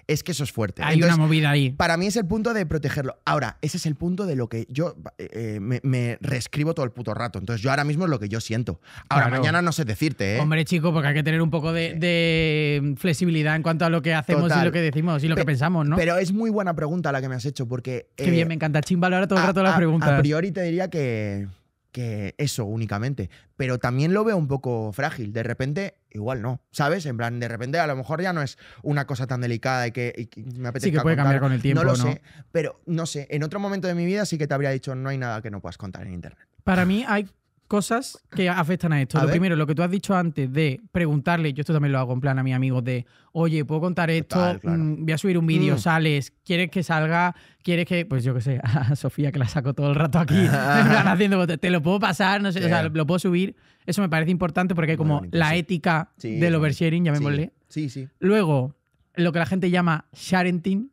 Es que eso es fuerte. Hay una movida ahí. Para mí es el punto de protegerlo. Ahora, ese es el punto de lo que yo eh, eh, me, reescribo todo el puto rato. Entonces, yo ahora mismo es lo que yo siento. Ahora, mañana no sé decirte, ¿eh? Hombre, chico, porque hay que tener un poco de, flexibilidad en cuanto a lo que hacemos y lo que decimos y lo que pensamos, ¿no? Pero es muy buena pregunta la que me has hecho, porque. Qué bien, eh, me encanta chimbalo ahora todo el rato las preguntas. A priori te diría que que eso únicamente. Pero también lo veo un poco frágil. De repente, igual no, ¿sabes? En plan, de repente a lo mejor ya no es una cosa tan delicada y que, me apetece. Sí, que puede cambiar con el tiempo. No lo sé. Pero no sé, en otro momento de mi vida sí que te habría dicho, no hay nada que no puedas contar en Internet. Para mí hay cosas que afectan a esto. lo primero, lo que tú has dicho antes de preguntarle, yo esto también lo hago en plan a mi amigo de, oye, ¿puedo contar esto? Mm, voy a subir un vídeo, mm. sales, ¿quieres que salga? ¿Quieres que, pues yo qué sé, a Sofía que la saco todo el rato aquí, te lo puedo pasar, no sé, o sea, lo, puedo subir. Eso me parece importante porque hay como la ética del oversharing, llamémosle. Sí, sí, sí. Luego, lo que la gente llama sharenting.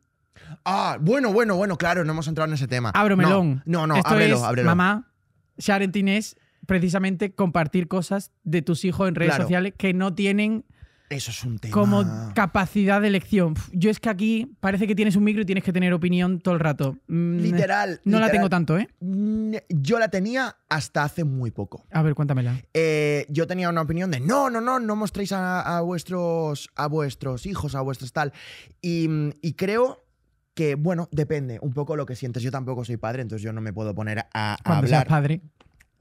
Ah, bueno, bueno, bueno, claro, no hemos entrado en ese tema. Abro melón. No, no, ábrelo, ábrelo. Mamá, sharenting es precisamente compartir cosas de tus hijos en redes sociales que no tienen eso un Como capacidad de elección. Yo es que aquí parece que tienes un micro y tienes que tener opinión todo el rato. Mm, literal. No la tengo tanto, ¿eh? Mm, yo la tenía hasta hace muy poco. A ver, cuéntamela. Eh, yo tenía una opinión de no, no, no, no mostréis a, vuestros, a vuestros hijos, a vuestros tal. Y, creo que, bueno, depende un poco lo que sientes. Yo tampoco soy padre, entonces yo no me puedo poner a, hablar. Cuando hablar. Seas padre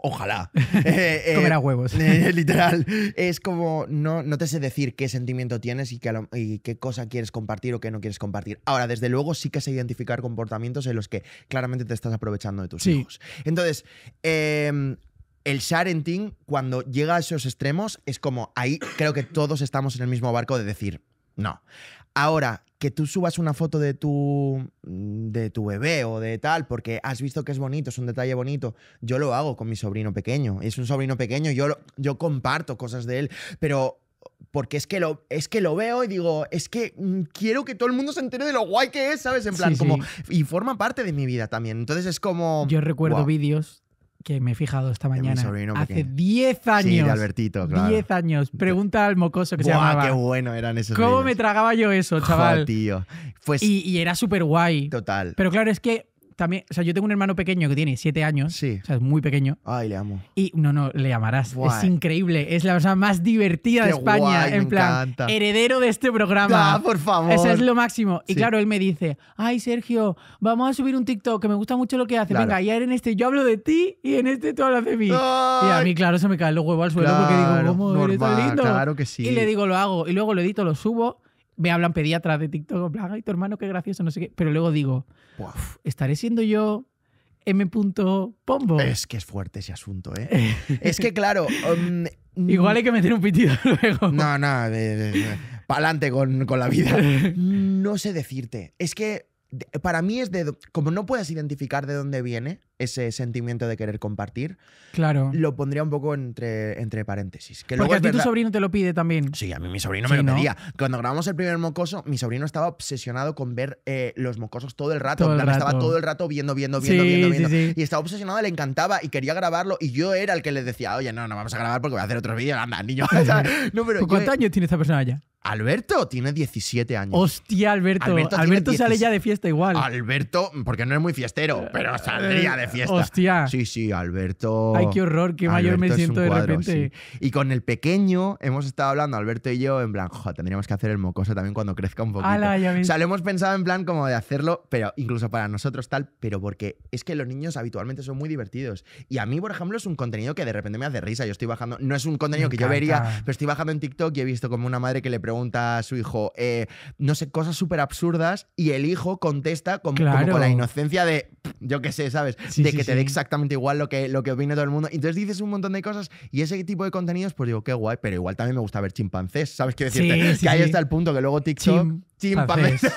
ojalá. eh, a eh, huevos. Eh, literal. Es como, no, no te sé decir qué sentimiento tienes y, qué cosa quieres compartir o qué no quieres compartir. Ahora, desde luego, sí que sé identificar comportamientos en los que claramente te estás aprovechando de tus hijos. Entonces, em, el sharenting, cuando llega a esos extremos, es como ahí creo que todos estamos en el mismo barco de decir no. Ahora, que tú subas una foto de tu, mm, de tu bebé o de tal, porque has visto que es bonito, es un detalle bonito. Yo lo hago con mi sobrino pequeño. Es un sobrino pequeño, yo, yo comparto cosas de él, pero porque es que, lo, es que lo veo y digo, es que mm, quiero que todo el mundo se entere de lo guay que es, ¿sabes? En plan, como. Y forma parte de mi vida también. Entonces es como. Yo recuerdo vídeos que me he fijado esta mañana. hace 10 años. Sí, Albertito, claro. 10 años. Pregunta al mocoso que Buah, se llamaba. qué bueno eran esos ¿Cómo me tragaba yo eso, chaval? Joder, tío. Pues, y, y era súper guay. Total. Pero claro, es que también, o sea, yo tengo un hermano pequeño que tiene siete años. Sí. O sea, es muy pequeño. Ay, le amo. Y no, no, le llamarás Es increíble. Es la cosa más divertida de España. en plan, heredero de este programa. Ah, por favor. Eso es lo máximo. Y claro, él me dice, ay, Sergio, vamos a subir un TikTok que me gusta mucho lo que hace. venga, Venga, ahora en este yo hablo de ti y en este tú hablas de mí. Y a mí, claro, se me cae los huevos al suelo porque digo, ¿cómo eres tan lindo? Claro que sí. Y le digo, lo hago. Y luego lo edito, lo subo me hablan pediatras de TikTok, en plan, tu hermano, qué gracioso, no sé qué. Pero luego digo, ¿estaré siendo yo M. Pombo? Es que es fuerte ese asunto, ¿eh? es que, claro. Mm, Igual hay que meter un pitido luego. No, no, pa'lante con, con la vida. No sé decirte. Es que para mí es de. Como no puedes identificar de dónde viene ese sentimiento de querer compartir, claro. lo pondría un poco entre, entre paréntesis. Que Porque luego a ti tu sobrino te lo pide también. Sí, a mí mi sobrino me lo pedía. Cuando grabamos el primer mocoso, mi sobrino estaba obsesionado con ver eh, los mocosos todo el rato. Estaba todo el rato viendo, viendo, viendo, viendo, y estaba obsesionado, le encantaba y quería grabarlo. Y yo era el que le decía, oye, no, no vamos a grabar porque voy a hacer otro vídeo, anda, niño. no, ¿Cuántos años tiene esta persona ya? Alberto tiene 17 años. Hostia, Alberto. Alberto, sale ya de fiesta igual. Alberto, porque no es muy fiestero, eh, pero saldría de eh, fiesta. Hostia. Sí, sí, Alberto. Ay, qué horror, qué mayor me siento de repente. Y con el pequeño hemos estado hablando, Alberto y yo, en plan, jo, tendríamos que hacer el mocoso también cuando crezca un poquito. o sea, lo hemos pensado en plan como de hacerlo, pero incluso para nosotros tal, pero porque es que los niños habitualmente son muy divertidos. Y a mí, por ejemplo, es un contenido que de repente me hace risa. Yo estoy bajando, no es un contenido que yo vería, pero estoy bajando en TikTok y he visto como una madre que le pregunta pregunta a su hijo, eh, no sé, cosas súper absurdas y el hijo contesta con, la inocencia de, yo qué sé, ¿sabes? de que te dé exactamente igual lo que, lo que opine todo el mundo. Entonces dices un montón de cosas y ese tipo de contenidos, pues digo, qué guay, pero igual también me gusta ver chimpancés, ¿sabes? qué decirte, que ahí está el punto que luego TikTok... chimpancés.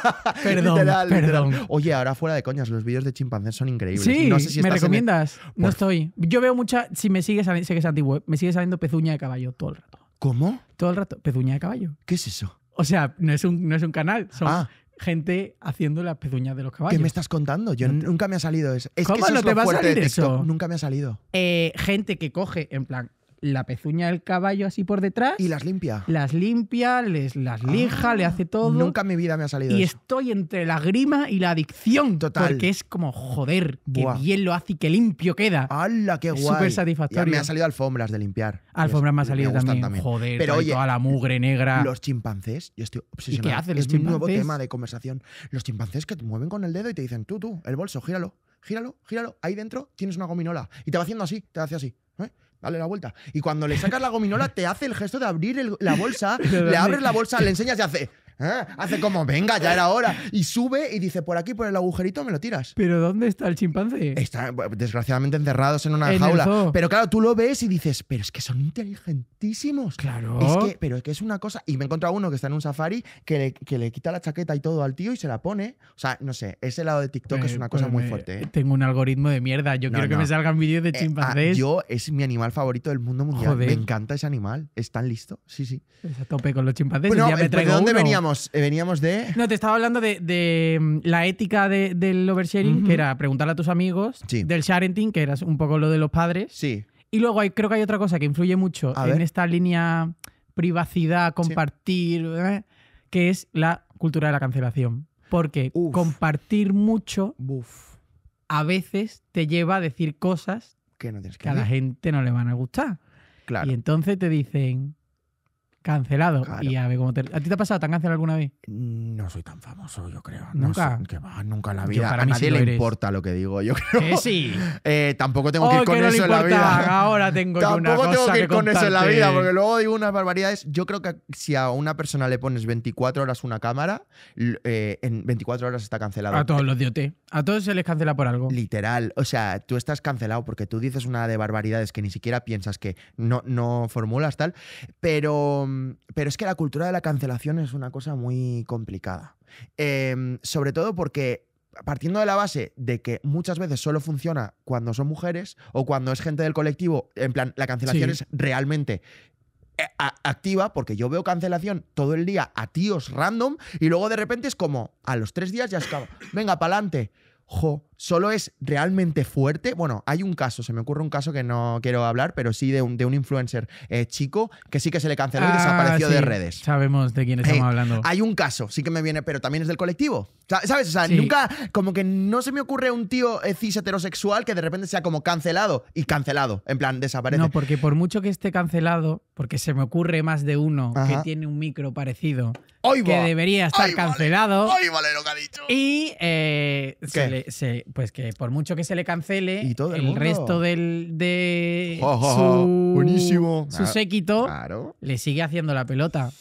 perdón, perdón. Oye, ahora fuera de coñas, los vídeos de chimpancés son increíbles. Sí, me recomiendas. No estoy. Yo veo mucha. Si me sigues, sé antiguo. Me sigue saliendo pezuña de caballo todo el rato. ¿Cómo? Todo el rato, Peduña de caballo. ¿Qué es eso? O sea, no es un, no es un canal, son ah. gente haciendo las peduña de los caballos. ¿Qué me estás contando? Yo nunca me ha salido eso. Es ¿Cómo que eso te a eso? Nunca me ha salido. Eh, gente que coge, en plan, la pezuña del caballo así por detrás. Y las limpia. Las limpia, les, las ah, lija, le hace todo. Nunca en mi vida me ha salido. Y estoy entre la grima y la adicción. Total. Porque es como, joder, qué bien lo hace y qué limpio queda. ¡Hala, qué guay! Súper satisfactorio. me han salido alfombras de limpiar. Alfombras me han salido también. Joder, Pero, oye, toda la mugre negra. Los chimpancés, yo estoy obsesionado. ¿Y qué hacen los es un nuevo tema de conversación. Los chimpancés que te mueven con el dedo y te dicen, tú, tú, el bolso, gíralo gíralo, gíralo, ahí dentro tienes una gominola. Y te va haciendo así, te va haciendo así dale la vuelta. Y cuando le sacas la gominola, te hace el gesto de abrir la bolsa, le abres la bolsa, le enseñas y hace. ¿Eh? Hace como, venga, ya era hora. Y sube y dice, por aquí, por el agujerito, me lo tiras. ¿Pero dónde está el chimpancé? Están, desgraciadamente, encerrados en una jaula. Pero claro, tú lo ves y dices, pero es que son inteligentísimos. Claro. Es que, pero es que es una cosa. Y me he encontrado uno que está en un safari que le, quita la chaqueta y todo al tío y se la pone. O sea, no sé, ese lado de TikTok es pues, una cosa pues muy fuerte. ¿eh? Tengo un algoritmo de mierda. Yo quiero que me salgan vídeos de eh, ah, chimpancés. yo es mi animal favorito del mundo mundial. Me encanta ese animal. están tan listo? Sí, sí. Es pues tope con los chimpancés. Bueno, ya me ¿de dónde veníamos? Eh, veníamos, de. No, te estaba hablando de, mm, la ética del oversharing, que era preguntarle a tus amigos, del sharenting, que era un poco lo de los padres. Sí. Y luego hay, creo que hay otra cosa que influye mucho en esta línea privacidad, compartir, ¿eh? que es la cultura de la cancelación. Porque compartir mucho a veces te lleva a decir cosas que, a la gente no le van a gustar. Y entonces te dicen, Cancelado. Y a ver cómo te... ¿A ti te ha pasado? tan cancelado alguna vez? No soy tan famoso, yo creo. Nunca. No va, nunca en la vida. a mí nadie le importa lo que digo, yo creo. sí. Eh, tampoco tengo oh, que ir con eso en la vida. Ahora tengo que Tampoco tengo que ir con eso en la vida, porque luego digo unas barbaridades. Yo creo que si a una persona le pones 24 horas una cámara, eh, en 24 horas está cancelado. A todos los diote. A todos se les cancela por algo. Literal. O sea, tú estás cancelado porque tú dices una de barbaridades que ni siquiera piensas que no, no formulas tal, pero mm, Em, pero es que la cultura de la cancelación es una cosa muy complicada. Em, sobre todo porque partiendo de la base de que muchas veces solo funciona cuando son mujeres o cuando es gente del colectivo, en plan, la cancelación es realmente eh, activa, porque yo veo cancelación todo el día a tíos random y luego de repente es como, a los tres días ya acaba, venga, pa'lante. Jo, solo es realmente fuerte. Bueno, hay un caso, se me ocurre un caso que no quiero hablar, pero sí de un, de un influencer eh, chico que sí que se le canceló y ah, desapareció de redes. Sabemos de quién eh, estamos hablando. Hay un caso, sí que me viene, pero también es del colectivo. ¿Sabes? O sea, nunca, como que no se me ocurre un tío eh, cis heterosexual que de repente sea como cancelado y cancelado, en plan, desaparece. No, porque por mucho que esté cancelado, porque se me ocurre más de uno que tiene un micro parecido que debería estar cancelado. vale lo ha dicho. Y se, le, pues que por mucho que se le cancele, el, resto del, de buenísimo. su séquito le sigue haciendo la pelota.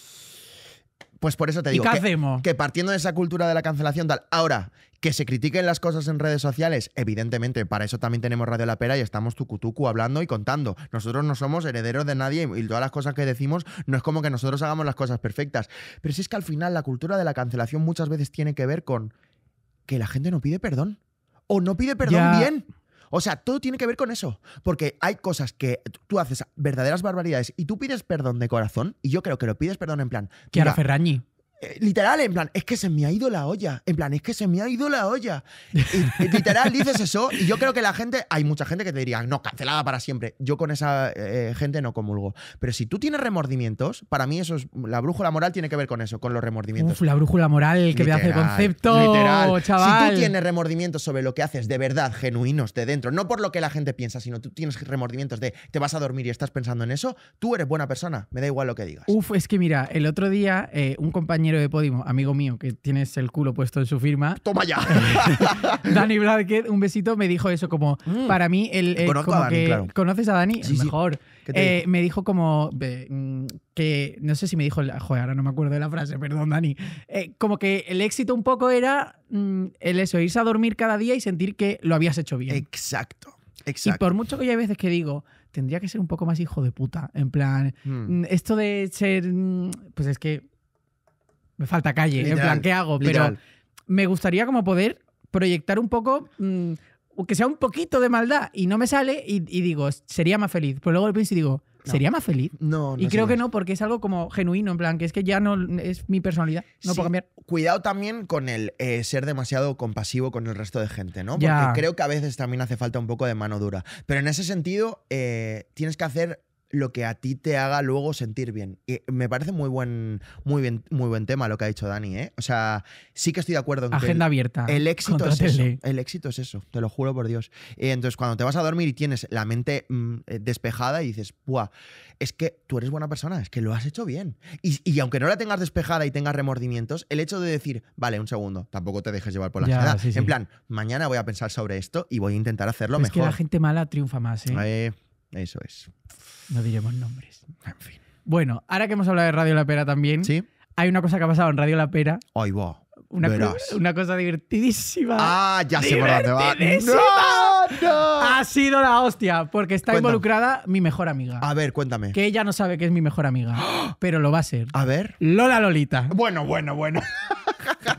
Pues por eso te digo que, hacemos? que partiendo de esa cultura de la cancelación tal, ahora que se critiquen las cosas en redes sociales, evidentemente, para eso también tenemos Radio La Pera y estamos tucutucu hablando y contando. Nosotros no somos herederos de nadie y todas las cosas que decimos no es como que nosotros hagamos las cosas perfectas. Pero si es que al final la cultura de la cancelación muchas veces tiene que ver con que la gente no pide perdón o no pide perdón bien. O sea, todo tiene que ver con eso. Porque hay cosas que tú haces verdaderas barbaridades y tú pides perdón de corazón. Y yo creo que lo pides perdón en plan. Que Ferragni Ferrañi. Eh, literal, en plan, es que se me ha ido la olla. En plan, es que se me ha ido la olla. literal, dices eso. Y yo creo que la gente, hay mucha gente que te diría, no, cancelada para siempre. Yo con esa eh, gente no comulgo. Pero si tú tienes remordimientos, para mí eso es. La brújula moral tiene que ver con eso, con los remordimientos. Uf, la brújula moral que me hace concepto. Literal. Chaval. Si tú tienes remordimientos sobre lo que haces de verdad, genuinos, de dentro, no por lo que la gente piensa, sino tú tienes remordimientos de te vas a dormir y estás pensando en eso, tú eres buena persona. Me da igual lo que digas. Uf, es que mira, el otro día eh, un compañero de Podimo, amigo mío, que tienes el culo puesto en su firma. ¡Toma ya! Dani Bradkett, un besito, me dijo eso como, mm. para mí, el, ¿conoces a Dani? mejor. Eh, me dijo como mm, que, no sé si me dijo, joder, ahora no me acuerdo de la frase, perdón Dani, eh, como que el éxito un poco era mm, el eso, irse a dormir cada día y sentir que lo habías hecho bien. Exacto. Y por mucho que yo hay veces que digo, tendría que ser un poco más hijo de puta. En plan, hmm. esto de ser. Pues es que me falta calle, en plan, ¿qué hago? Pero me gustaría como poder proyectar un poco, o mm, que sea un poquito de maldad, y no me sale, y, digo, sería más feliz. Pero luego lo pienso y digo, ¿Sería más feliz? No, Y creo que no, porque es algo como genuino, en plan, que es que ya no es mi personalidad, no puedo cambiar. Cuidado también con el eh, ser demasiado compasivo con el resto de gente, ¿no? Porque creo que a veces también hace falta un poco de mano dura. Pero en ese sentido, eh, tienes que hacer lo que a ti te haga luego sentir bien. Y me parece muy buen, muy bien, muy buen tema lo que ha dicho Dani, ¿eh? O sea, sí que estoy de acuerdo Agenda abierta. El éxito es eso. El éxito es eso, te lo juro por Dios. Eh, entonces, cuando te vas a dormir y tienes la mente mm, eh, despejada y dices, ¡buah! Es que tú eres buena persona, es que lo has hecho bien. Y, aunque no la tengas despejada y tengas remordimientos, el hecho de decir, vale, un segundo, tampoco te dejes llevar por la en plan, mañana voy a pensar sobre esto y voy a intentar hacerlo mejor. Es que la gente mala triunfa más, ¿eh? eh eso es. No diremos nombres. En fin. Bueno, ahora que hemos hablado de Radio La Pera también, ¿Sí? hay una cosa que ha pasado en Radio La Pera. Ay, va. Una, una, cosa divertidísima. Ah, ya sé por dónde va. ¡No, no! Ha sido la hostia, porque está involucrada mi mejor amiga. A ver, cuéntame. Que ella no sabe que es mi mejor amiga, pero lo va a ser. A ver. Lola Lolita. Bueno, bueno, bueno.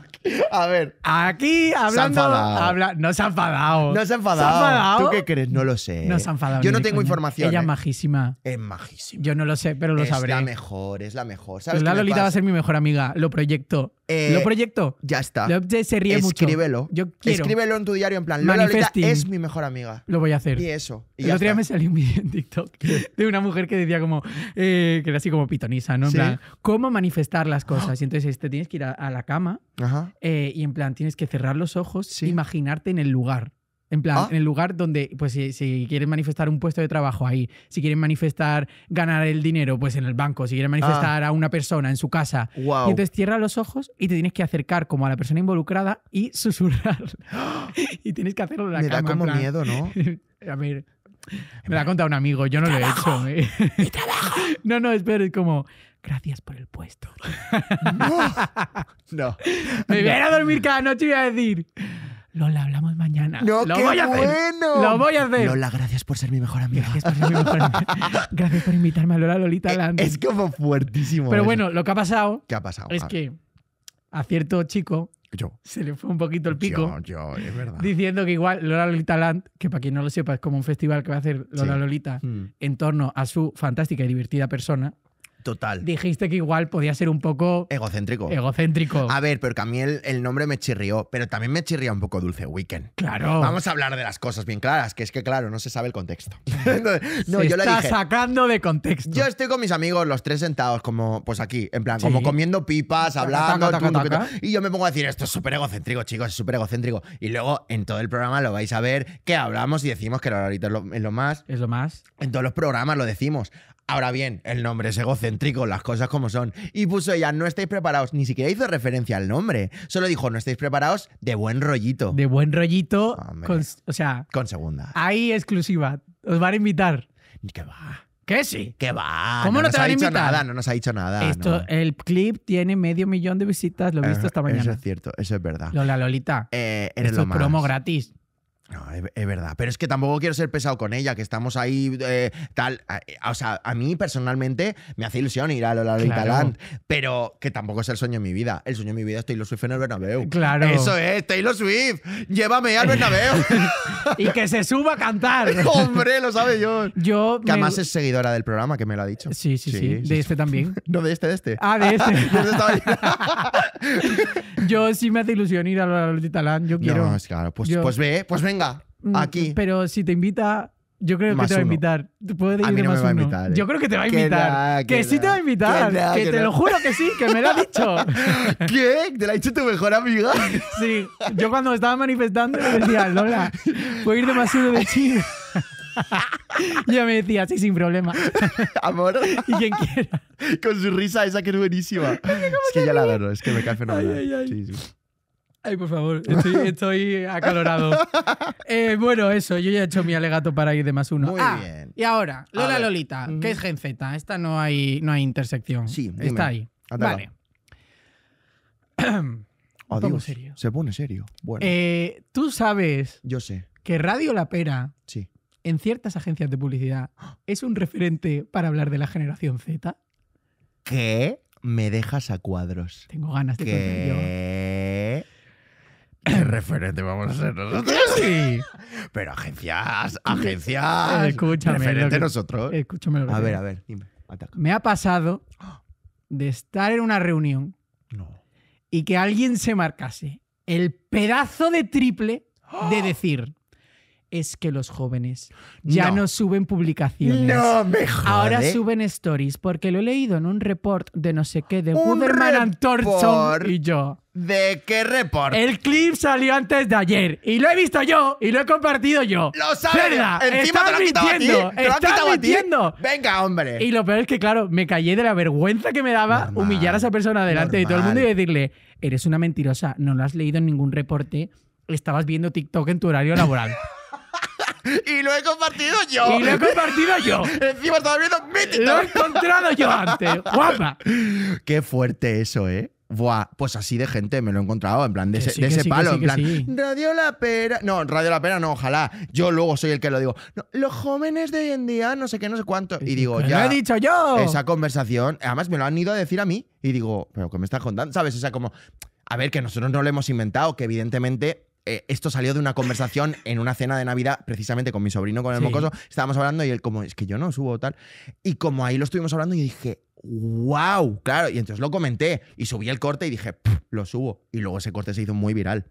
A ver. Aquí hablando. habla, no se ha enfadado. No se ha enfadado. ¿Tú qué crees? No lo sé. No se ha ¿eh? enfadado. Yo no tengo información. Ella es ¿eh? majísima. Es majísima. Yo no lo sé, pero lo sabré. Es la mejor, es la mejor. ¿Sabes la Lolita va a ser mi mejor amiga. Lo proyecto. Eh, lo proyecto. Ya está. se ríe Escríbelo. Yo quiero. Escríbelo en tu diario en plan. Lola es mi mejor amiga. Lo voy a hacer. Y eso. Y el otro día me salió un vídeo en TikTok de una mujer que decía como. Eh, que era así como pitonisa, ¿no? En plan, ¿cómo manifestar las cosas? Y entonces te tienes que ir a, la cama eh, y en plan tienes que cerrar los ojos, e imaginarte en el lugar. En plan, ah. en el lugar donde, pues si, si, quieren manifestar un puesto de trabajo ahí, si quieren manifestar ganar el dinero, pues en el banco, si quieren ah. manifestar a una persona en su casa. Wow. Y entonces cierra los ojos y te tienes que acercar como a la persona involucrada y susurrar. y tienes que hacerlo en la Me da como miedo, ¿no? a ver, me lo ha contado un amigo, yo no lo he hecho. ¿eh? No, no, espera, es como, gracias por el puesto. No. Me voy a dormir cada noche y voy a decir, Lola, hablamos mañana. No, qué voy a Bueno. Lo voy a hacer. Lola, gracias por ser mi mejor amiga. Gracias por, invitarme a Lola Lolita eh, Land. Es como fuertísimo. Pero bueno, lo que ha pasado. ¿Qué ha pasado? Es que a cierto chico yo. Se le fue un poquito el pico. es verdad. Diciendo que igual Lola Lolita Land, que para quien no lo sepa, es como un festival que va a hacer Lola Lolita mm. en torno a su fantástica y divertida persona. Total. Dijiste que igual podía ser un poco. Egocéntrico. Egocéntrico. A ver, pero que a mí el, nombre me chirrió, pero también me chirría un poco Dulce Weekend. Claro. Vamos a hablar de las cosas bien claras, que es que, claro, no se sabe el contexto. no, yo está sacando de contexto. Yo estoy con mis amigos, los tres sentados, como, pues aquí, en plan, como comiendo pipas, hablando, y yo me pongo a decir, esto es súper egocéntrico, chicos, es súper egocéntrico. Y luego en todo el programa lo vais a ver que hablamos y decimos que ahorita es lo más. Es lo más. En todos los programas lo decimos. Ahora bien, el nombre es egocéntrico, las cosas como son. Y puso ya, no estáis preparados, ni siquiera hizo referencia al nombre. Solo dijo, no estáis preparados de buen rollito. De buen rollito, o sea... Con segunda. Ahí exclusiva, os van a invitar. ¿Qué va? ¿Qué sí? ¿Qué va? ¿Cómo no, te van a invitar? Nada, no nos ha dicho nada. Esto, El clip tiene medio millón de visitas, lo he visto eh, esta mañana. Eso es cierto, eso es verdad. Lola Lolita. Eh, lo promo gratis. No, es, verdad. Pero es que tampoco quiero ser pesado con ella, que estamos ahí eh, tal. Eh, o sea, a mí personalmente me hace ilusión ir a Lola de pero que tampoco es el sueño de mi vida. El sueño de mi vida es Taylor Swift en el Bernabéu. Claro. Eso es, Taylor Swift. Llévame al Bernabéu. y que se suba a cantar. Hombre, lo sabe yo. Yo. Que además es seguidora del programa, que me lo ha dicho. Sí, sí, sí. de este también. No, de este, de este. Ah, de este. yo sí me hace ilusión ir a Lola de Yo quiero. No, es claro. Pues, pues ve, pues venga venga, mm, aquí. Pero si te invita, yo creo que te va a invitar. Puede a no más me va a invitar. Eh. Yo creo que te va a invitar. que sí te va a invitar. Que te lo juro que sí, que me lo ha dicho. ¿Qué? ¿Te lo ha dicho tu mejor amiga? Sí. Yo cuando estaba manifestando me decía, Lola, a ir demasiado de Chile. Y me decía, sí, sin problema. Amor, Y quien quiera. con su risa esa que es buenísima. Es que ya la adoro, es que me cae fenomenal. Sí, sí. Ay, por favor, estoy, acalorado. Eh, bueno, eso, yo ya he hecho mi alegato para ir de más uno. Muy ah, bien. Y ahora, Lola Lolita, que es Gen Z. Esta no hay, no hay intersección. Sí, está ahí. Vale. Serio. Se pone serio. Bueno. Eh, tú sabes. Yo sé. Que Radio La Pera. Sí. En ciertas agencias de publicidad es un referente para hablar de la generación Z. ¿Qué? Me dejas a cuadros. Tengo ganas de ¿Qué? referente vamos a ser nosotros? Sí. Pero agencias, agencias. Eh, escúchame. Referente nosotros. Escúchame. a ver, a ver, Me ha pasado de estar en una reunión y que alguien se marcase el pedazo de triple de ¡Ah! decir es que los jóvenes ya no, suben publicaciones. No, mejor. Ahora suben stories, porque lo he leído en un report de no sé qué, de Wooderman Antorchon y yo. ¿De qué report? El clip salió antes de ayer y lo he visto yo y lo he compartido yo. ¡Lo sabes! Encima te lo mintiendo, ¿Te mintiendo. Venga, hombre. Y lo peor es que, claro, me callé de la vergüenza que me daba humillar a esa persona delante de todo el mundo y decirle, eres una mentirosa, no lo has leído en ningún reporte, estabas viendo TikTok en tu horario laboral. Y lo he compartido yo. Y lo he compartido yo. Encima estaba viendo mi Lo he encontrado yo antes. Guapa. Qué fuerte eso, ¿eh? Buah, pues así de gente me lo he encontrado, en plan, de, ese, palo, en plan, Radio La Pera. No, Radio La Pera no, ojalá. Yo luego soy el que lo digo. los jóvenes de hoy en día, no sé qué, no sé cuánto. Y digo, ya. Lo he dicho yo. Esa conversación, además me lo han ido a decir a mí. Y digo, ¿pero qué me estás contando? ¿Sabes? O sea, como, a ver, que nosotros no lo hemos inventado, que evidentemente eh, esto salió de una conversación en una cena de Navidad, precisamente con mi sobrino, con el mocoso. Estábamos hablando y él, como, es que yo no subo tal. Y como ahí lo estuvimos hablando, y dije, wow, claro. Y entonces lo comenté y subí el corte y dije, lo subo. Y luego ese corte se hizo muy viral.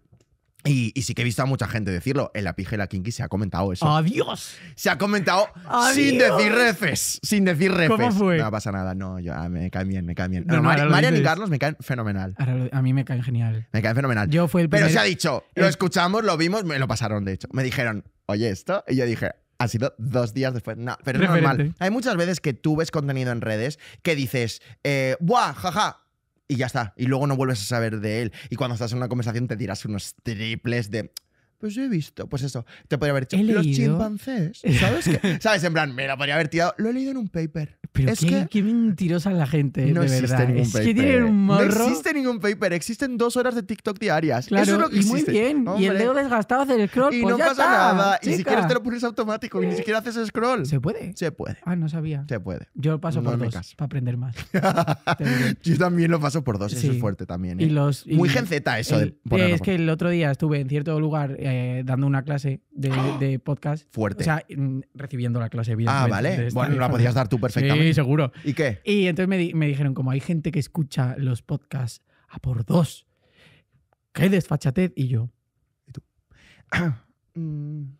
Y, sí que he visto a mucha gente decirlo. En la pijela Kinky se ha comentado eso. ¡Adiós! Se ha comentado sin decir refes. Sin decir refes. ¿Cómo fue? No pasa nada. No, yo, ah, me caen bien, me caen bien. Marian y Carlos me caen fenomenal. a mí me caen genial. Me caen fenomenal. Yo fui el Pero se ha dicho, lo escuchamos, lo vimos, me lo pasaron, de hecho. Me dijeron, oye, esto. Y yo dije, ha sido dos días después. No, pero es normal. Hay muchas veces que tú ves contenido en redes que dices, eh, ¡buah, jaja! y ya está. Y luego no vuelves a saber de él. Y cuando estás en una conversación te tiras unos triples de. Pues he visto, pues eso. Te podría haber dicho. Los chimpancés. ¿Sabes qué? ¿Sabes? En plan, me podría haber tirado. Lo he leído en un paper. Pero es que qué mentirosa la gente, no existe Ningún paper. No existe ningún paper, existen dos horas de TikTok diarias. Claro, Eso es lo que y muy bien. Y el dedo desgastado hace el scroll. Y pues no pasa nada. Y si quieres te lo pones automático y ni siquiera haces scroll. ¿Se puede? Se puede. Ah, no sabía. Se puede. Yo lo paso por dos para aprender más. Yo también lo paso por dos, eso es fuerte también. ¿eh? muy genceta eso. es que el otro día estuve en cierto lugar eh, dando una clase de, ¡Ah! de, podcast. Fuerte. O sea, mm, recibiendo la clase, Ah, vale. Bueno, la podías dar tú perfectamente. Sí, seguro. ¿Y qué? Y entonces me, dijeron, como hay gente que escucha los podcasts a por dos, qué desfachatez. Y yo. Mm,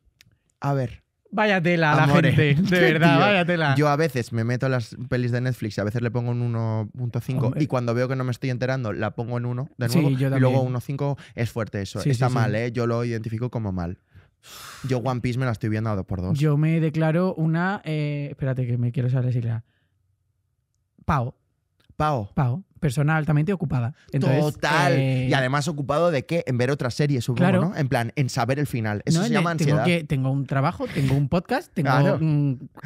a ver. Vaya tela la gente, de verdad, váyatela. Yo a veces me meto a las pelis de Netflix y a veces le pongo en 1.5 y cuando veo que no me estoy enterando la pongo en 1 de nuevo sí, yo y luego 1.5 es fuerte eso, está mal, ¿eh? yo lo identifico como mal. Yo One Piece me la estoy viendo a dos por dos. Yo me declaro una. Eh, espérate, que me quiero saber la Pau Pao. Pao. Pao persona altamente ocupada. Total. Eh, y además ocupado de qué? En ver otra serie, supongo, claro. ¿no? En plan, en saber el final. Eso se llama ansiedad. Tengo, que, tengo un trabajo, tengo un podcast, tengo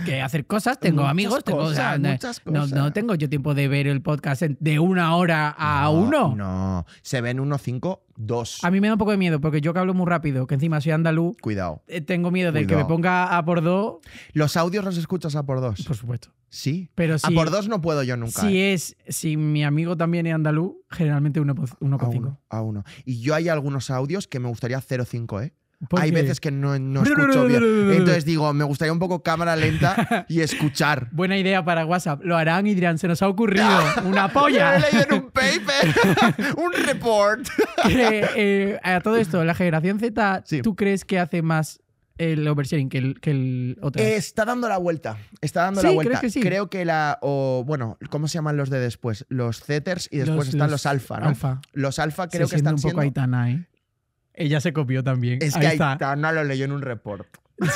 que hacer cosas, tengo amigos, tengo muchas cosas. No, tengo yo tiempo de ver el podcast de una hora a uno. No, se ven uno cinco Dos. A mí me da un poco de miedo porque yo que hablo muy rápido, que encima soy andaluz. Cuidado. Eh, tengo miedo de que me ponga a por dos. ¿Los audios los escuchas a por dos? Por supuesto. Sí. a por dos no puedo yo nunca. Si ¿eh? es, si mi amigo también es andaluz, generalmente Uno, uno, a uno. Y yo hay algunos audios que me gustaría 0,5, ¿eh? Hay veces que no, escucho bien. Entonces digo, me gustaría un poco cámara lenta y escuchar. Buena idea para WhatsApp. Lo harán y dirán, se nos ha ocurrido una polla. He leído en un paper, un report. Eh, a todo esto, la generación Z, ¿tú crees que hace más el oversharing que el, que el Está dando la vuelta. Está dando la vuelta. Creo que, sí. creo que la. O, bueno, ¿cómo se llaman los de después? Los Zeters y después están los, Alfa, ¿no? Alfa. Los Alfa creo que están un poco Aitana, Ella se copió también. Es Ahí que Aitana lo leyó en un report.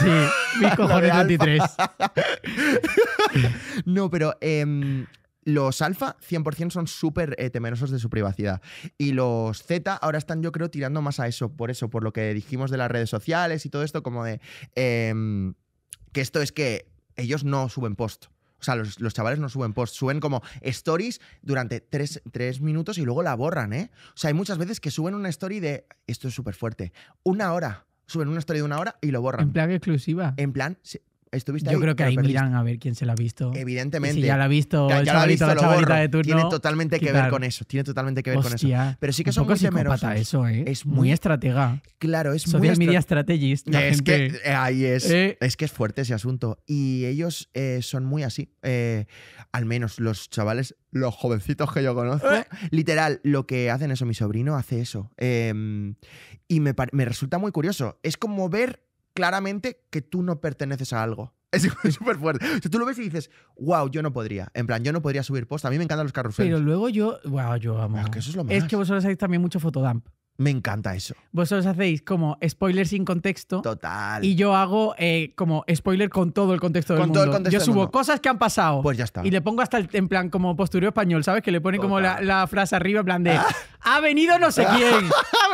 Sí, mis cojones 23. no, pero em, los alfa 100% son súper eh, temerosos de su privacidad. Y los Z ahora están yo creo tirando más a eso, por eso, por lo que dijimos de las redes sociales y todo esto, como de em, que esto es que ellos no suben post. O sea, los, chavales no suben post, suben como stories durante tres, tres, minutos y luego la borran, ¿eh? O sea, hay muchas veces que suben una story de, esto es súper fuerte, una hora, suben una story de una hora y lo borran. En plan exclusiva. En plan, yo creo que ahí miran a ver quién se la ha visto. Evidentemente. si ya la ha visto ya, la visto, la chavalita de turno. Tiene totalmente que ver con eso. Tiene totalmente que ver con eso. Pero sí que son muy eso, ¿eh? Es muy, estratega. Claro, es muy media strategist. es que eh, ahí es. Eh. Es que es fuerte ese asunto. Y ellos son muy así. al menos los chavales los jovencitos que yo conozco. Literal, lo que hacen eso, mi sobrino hace eso. Em, y me, me, resulta muy curioso. Es como ver claramente que tú no perteneces a algo. Es súper fuerte. Si tú lo ves y dices, wow, yo no podría. En plan, yo no podría subir post. A mí me encantan los carros. Pero luego yo, wow, yo amo. Ah, es que vosotros hacéis también mucho fotodump. Me encanta eso. Vosotros hacéis como spoiler sin contexto. Total. Y yo hago eh, como spoiler con todo el contexto del con Todo el contexto yo subo cosas que han pasado. Pues ya está. Y le pongo hasta el, en plan como posturio español, ¿sabes? Que le ponen como la, frase arriba, en plan de ah. ha venido no sé quién.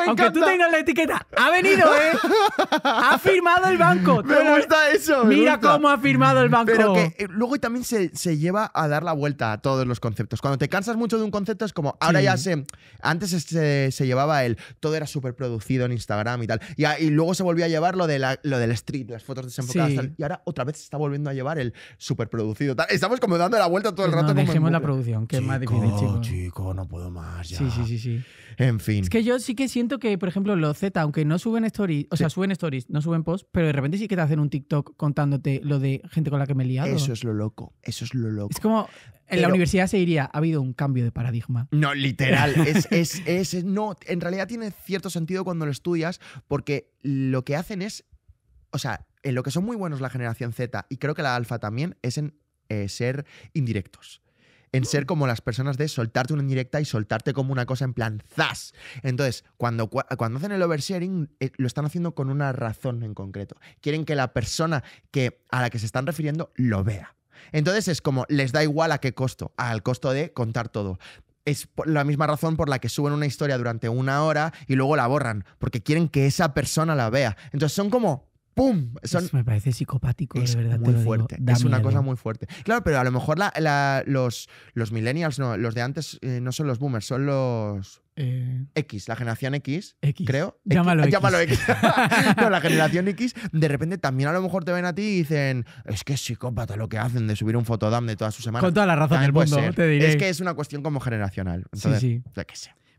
Aunque tú tengas la etiqueta, ha venido, ¿eh? ha firmado el banco. Me gusta eso. mira cómo ha firmado el banco. Pero que eh, luego también se, lleva a dar la vuelta a todos los conceptos. Cuando te cansas mucho de un concepto es como, ahora ya sé, antes se, se llevaba el todo era súper producido en Instagram y tal. Ah, y, luego se volvió a llevar lo, de la, lo del street, las fotos desenfocadas. Y ahora otra vez se está volviendo a llevar el súper producido. Estamos como dando la vuelta todo el rato. Dejemos la producción, que es más difícil, chico. Chico, no puedo más ya. Sí, sí, sí, sí. En fin. Es que yo sí que siento que, por ejemplo, los Z, aunque no suben stories, o sea, suben stories, no suben posts, pero de repente sí que te hacen un TikTok contándote lo de gente con la que me he liado. Eso es lo loco, eso es lo loco. Es como en la universidad se diría, ha habido un cambio de paradigma. No, literal. es, es, es, no, en realidad tiene cierto sentido cuando lo estudias, porque lo que hacen es. O sea, en lo que son muy buenos la generación Z y creo que la alfa también es en eh, ser indirectos en ser como las personas de soltarte una indirecta y soltarte como una cosa en plan ¡zas! Entonces, cuando, cuando hacen el oversharing, eh, lo están haciendo con una razón en concreto. Quieren que la persona que, a la que se están refiriendo lo vea. Entonces es como, les da igual a qué costo, al costo de contar todo es la misma razón por la que suben una historia durante una hora y luego la borran, porque quieren que esa persona la vea. Entonces son como ¡Pum! Son... me parece psicopático, es de verdad. Muy fuerte. es una cosa muy fuerte. Claro, pero a lo mejor los, los, millennials, no, los de antes eh, no son los boomers, son los eh. X, la generación X, X. creo. Llámalo X. Llámalo X. la generación X, de repente también a lo mejor te ven a ti y dicen, es que es psicópata lo que hacen de subir un fotodam de todas sus semanas. Con toda la razón del mundo, te diré. Es que es una cuestión como generacional. sí, sí.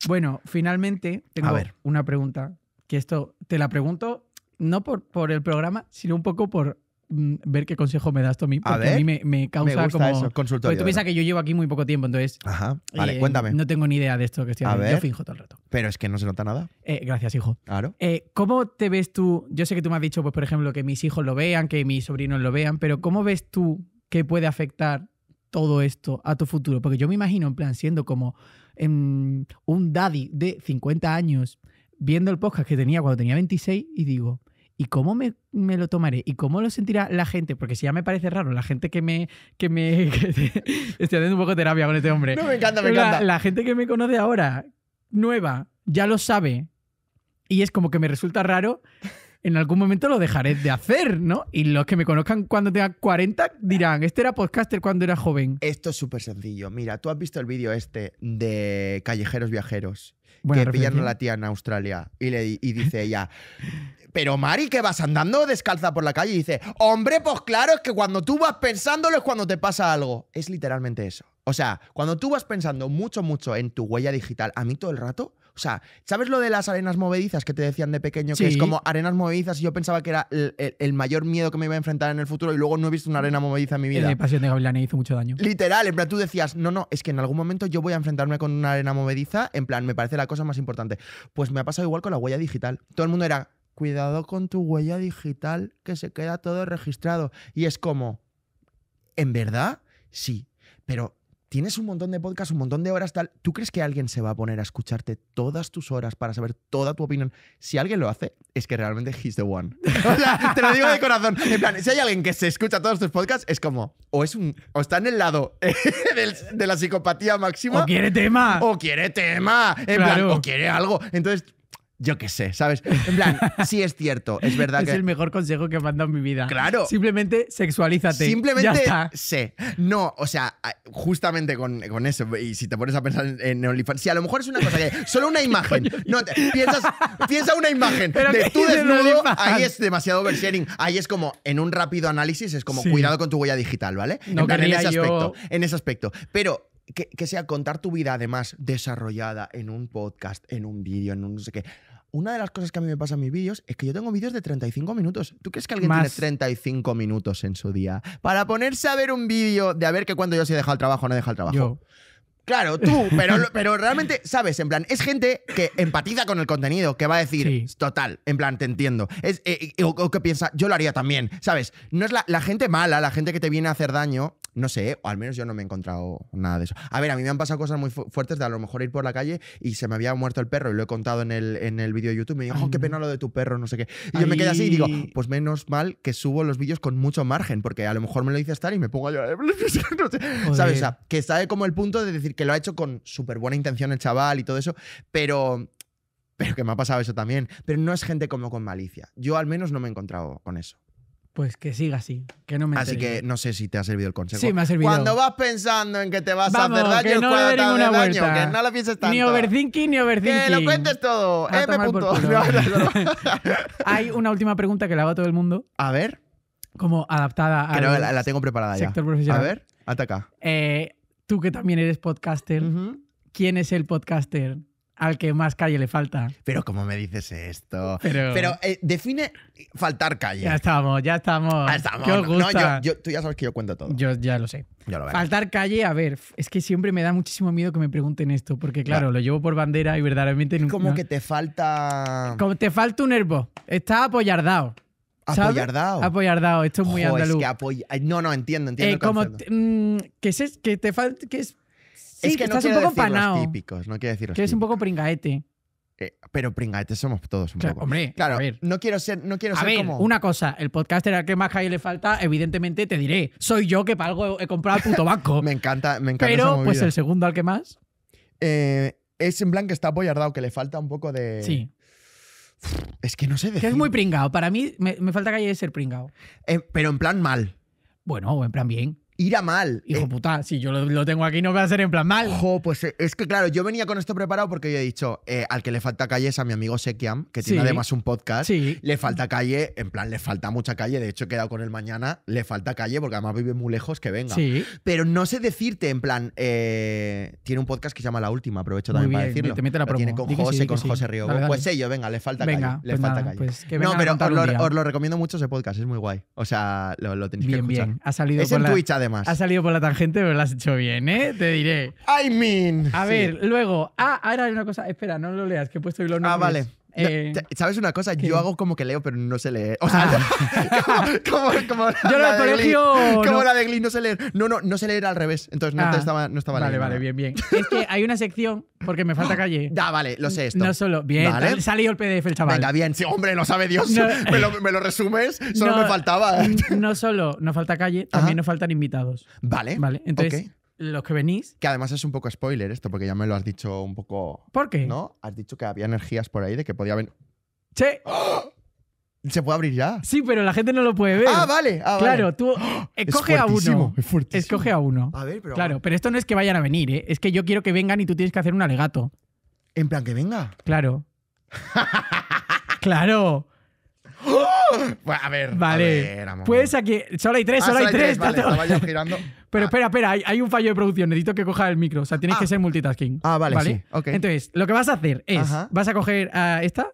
Bueno, finalmente tengo una pregunta, que esto te la pregunto no por, por el programa, sino un poco por mm, ver qué consejo me das tú a mí. Porque a, mí me, me causa me gusta como. Eso, Porque tú piensas que yo llevo aquí muy poco tiempo, entonces. Ajá. Eh, vale, cuéntame. No tengo ni idea de esto que estoy haciendo, Yo finjo todo el rato. Pero es que no se nota nada. Eh, gracias, hijo. Claro. Eh, ¿Cómo te ves tú? Yo sé que tú me has dicho, pues, por ejemplo, que mis hijos lo vean, que mis sobrinos lo vean, pero ¿cómo ves tú que puede afectar todo esto a tu futuro? Porque yo me imagino, en plan, siendo como em, un daddy de 50 años viendo el podcast que tenía cuando tenía 26 y digo, ¿y cómo me, lo tomaré? ¿Y cómo lo sentirá la gente? Porque si ya me parece raro, la gente que me... Que me estoy haciendo un poco de terapia con este hombre. No, me encanta, me encanta. La gente que me conoce ahora, nueva, ya lo sabe. Y es como que me resulta raro. En algún momento lo dejaré de hacer, ¿no? Y los que me conozcan cuando tenga 40 dirán, este era podcaster cuando era joven. Esto es súper sencillo. Mira, tú has visto el vídeo este de Callejeros Viajeros que pillan a la tía en Australia. Y, le, y dice ella, pero Mari, que vas andando descalza por la calle y dice, hombre, pues claro, es que cuando tú vas pensándolo es cuando te pasa algo. Es literalmente eso. O sea, cuando tú vas pensando mucho, mucho en tu huella digital, a mí todo el rato, o sea, ¿sabes lo de las arenas movedizas que te decían de pequeño? Que es como arenas movedizas y yo pensaba que era el, mayor miedo que me iba a enfrentar en el futuro y luego no he visto una arena movediza en mi vida. El pasión de Gavilán hizo mucho daño. Literal, en plan, tú decías, no, no, es que en algún momento yo voy a enfrentarme con una arena movediza, en plan, me parece la cosa más importante. Pues me ha pasado igual con la huella digital. Todo el mundo era, cuidado con tu huella digital, que se queda todo registrado. Y es como, ¿en verdad? Sí, pero tienes un montón de podcasts, un montón de horas, tal. ¿Tú crees que alguien se va a poner a escucharte todas tus horas para saber toda tu opinión? Si alguien lo hace, es que realmente he's the one. te lo digo de corazón. En plan, si hay alguien que se escucha todos tus podcasts, es como, o es un, o está en el lado de la psicopatía máxima. O quiere tema. O quiere tema. En plan, o quiere algo. Entonces, yo qué sé, ¿sabes? En plan, sí es cierto, es verdad que. Es el mejor consejo que me han dado en mi vida. Claro. Simplemente sexualízate. Simplemente sé. No, o sea, justamente con, eso, y si te pones a pensar en OnlyFans, sí, a lo mejor es una cosa que. Solo una imagen. No, piensas, piensa una imagen de tú desnudo, ahí es demasiado oversharing. Ahí es como, en un rápido análisis, es como, cuidado con tu huella digital, ¿vale? en, ese aspecto. En ese aspecto. Pero que, sea contar tu vida además desarrollada en un podcast, en un vídeo, en un no sé qué. Una de las cosas que a mí me pasa en mis vídeos es que yo tengo vídeos de 35 minutos. ¿Tú crees que alguien tiene 35 minutos en su día para ponerse a ver un vídeo de a ver que cuando yo si he dejado el trabajo o no he dejado el trabajo? Yo. Claro, tú, pero, pero realmente, ¿sabes? En plan, es gente que empatiza con el contenido, que va a decir, total, en plan, te entiendo. Es, eh, o, que piensa, yo lo haría también, ¿sabes? No es la, la, gente mala, la gente que te viene a hacer daño, no sé, o al menos yo no me he encontrado nada de eso. A ver, a mí me han pasado cosas muy fuertes de a lo mejor ir por la calle y se me había muerto el perro y lo he contado en el, en el vídeo de YouTube. Me dijo, oh, qué pena lo de tu perro, no sé qué. Y yo me quedé así y digo, pues menos mal que subo los vídeos con mucho margen, porque a lo mejor me lo dice estar y me pongo a llorar. ¿Sabes? O sea, que sabe como el punto de decir que lo ha hecho con súper buena intención el chaval y todo eso, pero pero que me ha pasado eso también. Pero no es gente como con malicia. Yo al menos no me he encontrado con eso. Pues que siga así, que no me Así que no sé si te ha servido el consejo. Sí, me ha servido. Cuando vas pensando en que te vas a hacer daño, que no le ninguna que no lo pienses tanto. Ni overthinking, ni overthinking. Que lo cuentes todo. M. Hay una última pregunta que le hago a todo el mundo. A ver. Como adaptada a. Creo, la, la, tengo preparada ya. Sector profesional. A ver, ataca. Eh, tú que también eres podcaster, ¿quién es el podcaster al que más calle le falta. Pero ¿cómo me dices esto? Pero, eh, define faltar calle. Ya estamos, ya estamos. Ya estamos. ¿Qué os yo, tú ya sabes que yo cuento todo. Yo ya lo sé. faltar calle, a ver, es que siempre me da muchísimo miedo que me pregunten esto, porque claro, lo llevo por bandera y verdaderamente... Es como que te falta... Como te falta un herbo. Está apoyardado. ¿Apoyardado? Apoyardado. esto es muy andaluz. No, no, entiendo, entiendo. ¿Qué eh, como mm, que, es, que, te falta, es es que, estás un poco empanado. quiero decir Que eres un poco pringaete. Eh, pero pringaetes somos todos un poco. claro, no quiero ser, no a una cosa, el podcaster al que más calle le falta, evidentemente te diré, soy yo que para algo he comprado el puto banco. me encanta, me encanta. Pero, pues el segundo al que más. Eh, es en plan que está apoyardado, que le falta un poco de. Sí. Es que no sé decir. Que es muy pringado. Para mí me, falta calle de ser pringado. Eh, pero en plan mal. Bueno, o en plan bien ir a mal. Hijo eh, puta, si yo lo, tengo aquí no voy a ser en plan mal. Ojo, pues eh, es que claro, yo venía con esto preparado porque yo he dicho, eh, al que le falta calle es a mi amigo Sekiam, que tiene además un podcast. Le falta calle, en plan, le falta mucha calle. De hecho, he quedado con él mañana, le falta calle porque además vive muy lejos, que venga. Sí. Pero no sé decirte, en plan, tiene un podcast que se llama La Última, aprovecho también para decirlo. Te mete la promo. Tiene con José, con José Río. Pues ello, venga, le falta calle. le pues falta calle. Pues no, pero os lo, recomiendo mucho ese podcast, es muy guay. O sea, lo, tenéis que escuchar. Ha salido es en Twitch, ha salido por la tangente, pero lo has hecho bien, ¿eh? Te diré. I mean. A ver, luego. Ah, ahora hay una cosa. Espera, no lo leas, que he puesto y lo Ah, vale. Eh, ¿Sabes una cosa? Yo hago como que leo, pero no se lee O sea, ah. como, la, Yo de colegio, Como no. la de Glee, no se lee No, no, no se leer al revés. Entonces no ah, estaba, no estaba Vale, vale, bien, bien. Es que hay una sección, porque me falta calle. Ah, vale, lo sé esto. No solo. Bien, ¿Vale? salió el PDF el chaval. Venga, bien. Sí, hombre, no sabe Dios. Me, lo, me, lo, resumes, solo me faltaba. No solo No falta calle, también nos faltan invitados. Vale. Vale, entonces los que venís. Que además es un poco spoiler esto, porque ya me lo has dicho un poco. ¿Por qué? ¿No? Has dicho que había energías por ahí de que podía venir. ¡Che! ¡Ah! ¿Se puede abrir ya? Sí, pero la gente no lo puede ver. Ah, vale. Ah, claro, tú ¡Ah! escoge a uno. Es fuertísimo. Escoge a uno. A ver, pero. Claro, pero esto no es que vayan a venir, ¿eh? Es que yo quiero que vengan y tú tienes que hacer un alegato. ¿En plan que venga? Claro. claro. ¡Oh! a ver, vale. A pues aquí. Solo hay tres, ah, solo hay tres. vale, girando. Pero ah. espera, espera, hay, un fallo de producción. Necesito que coja el micro. O sea, tienes ah. que ser multitasking. Ah, vale, sí. Entonces, lo que vas a hacer es. Vas a coger a esta.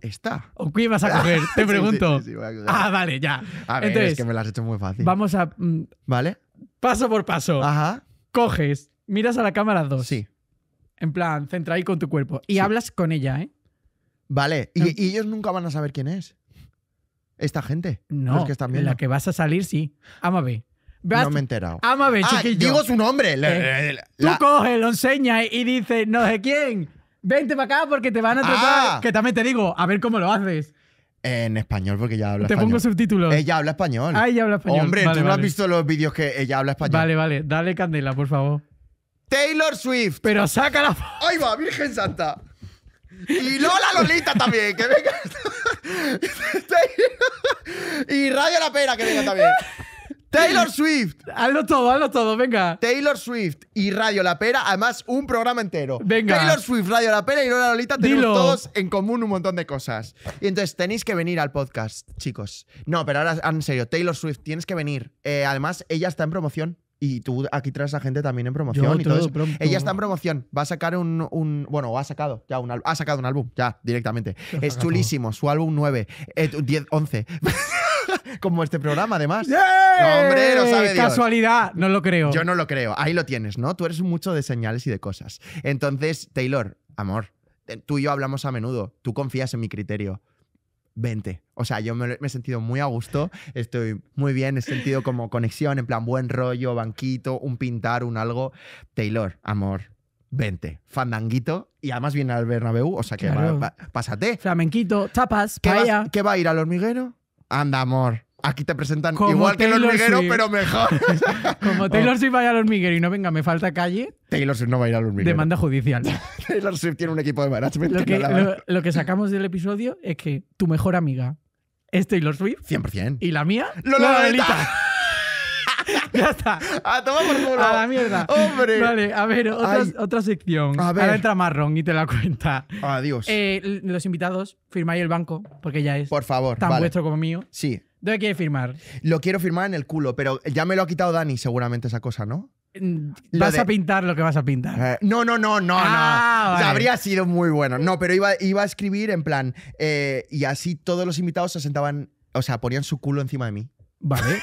¿Esta? ¿O quién vas a coger? Te pregunto. ah, vale, ya. A ver, es que me lo has hecho muy fácil. Vamos a. Mm, ¿Vale? Paso por paso. Coges, miras a la cámara dos Sí. En plan, centra ahí con tu cuerpo. Y hablas con ella, ¿eh? Vale. ¿Y, ellos nunca van a saber quién es? esta gente. No, los que están la que vas a salir, sí. Ámame. Vas, no me he enterado. Ámame, ah, chiquillo. digo su nombre. Eh, tú coges, lo enseñas y dice no sé quién, vente para acá porque te van a tratar. Ah. que también te digo, a ver cómo lo haces. En español, porque ya habla te español. Te pongo subtítulos. Ella habla español. Ah, ella habla español. Hombre, tú no has visto los vídeos que ella habla español. Vale, vale. Dale candela, por favor. Taylor Swift. Pero saca la... ¡Ahí va, Virgen Santa! Y Lola Lolita también, que venga. y Radio La Pera, que venga también. Taylor Swift. Hazlo todo, hazlo todo, venga. Taylor Swift y Radio La Pera, además un programa entero. Venga. Taylor Swift, Radio La Pera y Lola Lolita tenemos todos en común un montón de cosas. Y entonces tenéis que venir al podcast, chicos. No, pero ahora en serio, Taylor Swift, tienes que venir. Eh, además, ella está en promoción. Y tú aquí traes a gente también en promoción. y todo Ella está en promoción. Va a sacar un, Bueno, ha sacado ya un álbum. Ha sacado un álbum, ya, directamente. Es chulísimo. Su álbum 9. 10, 11. como este programa, además. hombre, lo sabe Dios. Casualidad, no lo creo. Yo no lo creo. Ahí lo tienes, ¿no? Tú eres mucho de señales y de cosas. Entonces, Taylor, amor, eh, tú y yo hablamos a menudo. Tú confías en mi criterio vente. O sea, yo me, he sentido muy a gusto, estoy muy bien, he sentido como conexión, en plan buen rollo, banquito, un pintar, un algo. Taylor, amor, vente. Fandanguito, y además viene al Bernabéu, o sea que pásate. Flamenquito, tapas, que ¿Qué va a ir al hormiguero? Anda, amor, aquí te presentan igual que el hormiguero, pero mejor. Como Taylor Swift vaya al hormiguero y no venga, me falta calle, Taylor Swift no va a ir al hormiguero. demanda judicial. Taylor Swift tiene un equipo de management Lo que, lo- que sacamos del episodio es que tu mejor amiga es Taylor Swift 100%. y la mía, Lola Lolita. ya está. ¡A tomar por culo! A la mierda. ¡Hombre! Vale, a ver, otra sección. A ver. Ahora entra Marrón y te la cuenta. Adiós. Eh, los invitados, firmáis el banco, porque ya es por favor, tan vuestro como mío. Sí, ¿Dónde quiere firmar? Lo quiero firmar en el culo, pero ya me lo ha quitado Dani seguramente esa cosa, ¿no? Vas a pintar lo que vas a pintar. no, no, no, no, no. habría sido muy bueno. No, pero iba, iba a escribir en plan. y así todos los invitados se sentaban, o sea, ponían su culo encima de mí. Vale,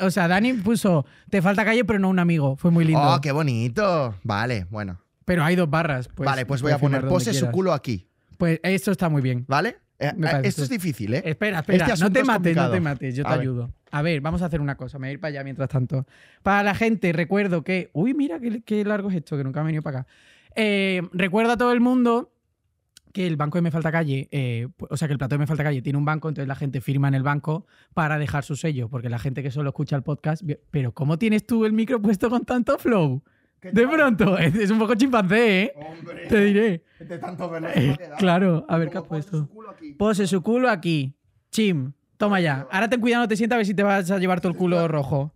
O sea, Dani puso, te falta calle, pero no un amigo. Fue muy lindo. Oh, qué bonito. Vale, bueno. Pero hay dos barras. Pues, vale, pues voy a poner, pose su culo aquí. Pues esto está muy bien. ¿Vale? Eh, eh, esto es difícil, ¿eh? Espera, este espera, no te mates, no te mates, yo te ayudo. A ver, vamos a hacer una cosa, me voy a ir para allá mientras tanto. Para la gente, recuerdo que. Uy, mira qué, largo es esto, que nunca ha venido para acá. Eh, recuerda a todo el mundo que el banco de Me Falta Calle, o sea, que el plato de Me Falta Calle tiene un banco, entonces la gente firma en el banco para dejar su sello, porque la gente que solo escucha el podcast, pero ¿cómo tienes tú el micro puesto con tanto flow? de pronto, es, un poco chimpancé, ¿eh? te diré. Eh, claro, a ver, ¿qué ha puesto? Pose su culo aquí. Chim, toma ya. Ahora ten cuidado, no te sientas a ver si te vas a llevar todo el culo rojo.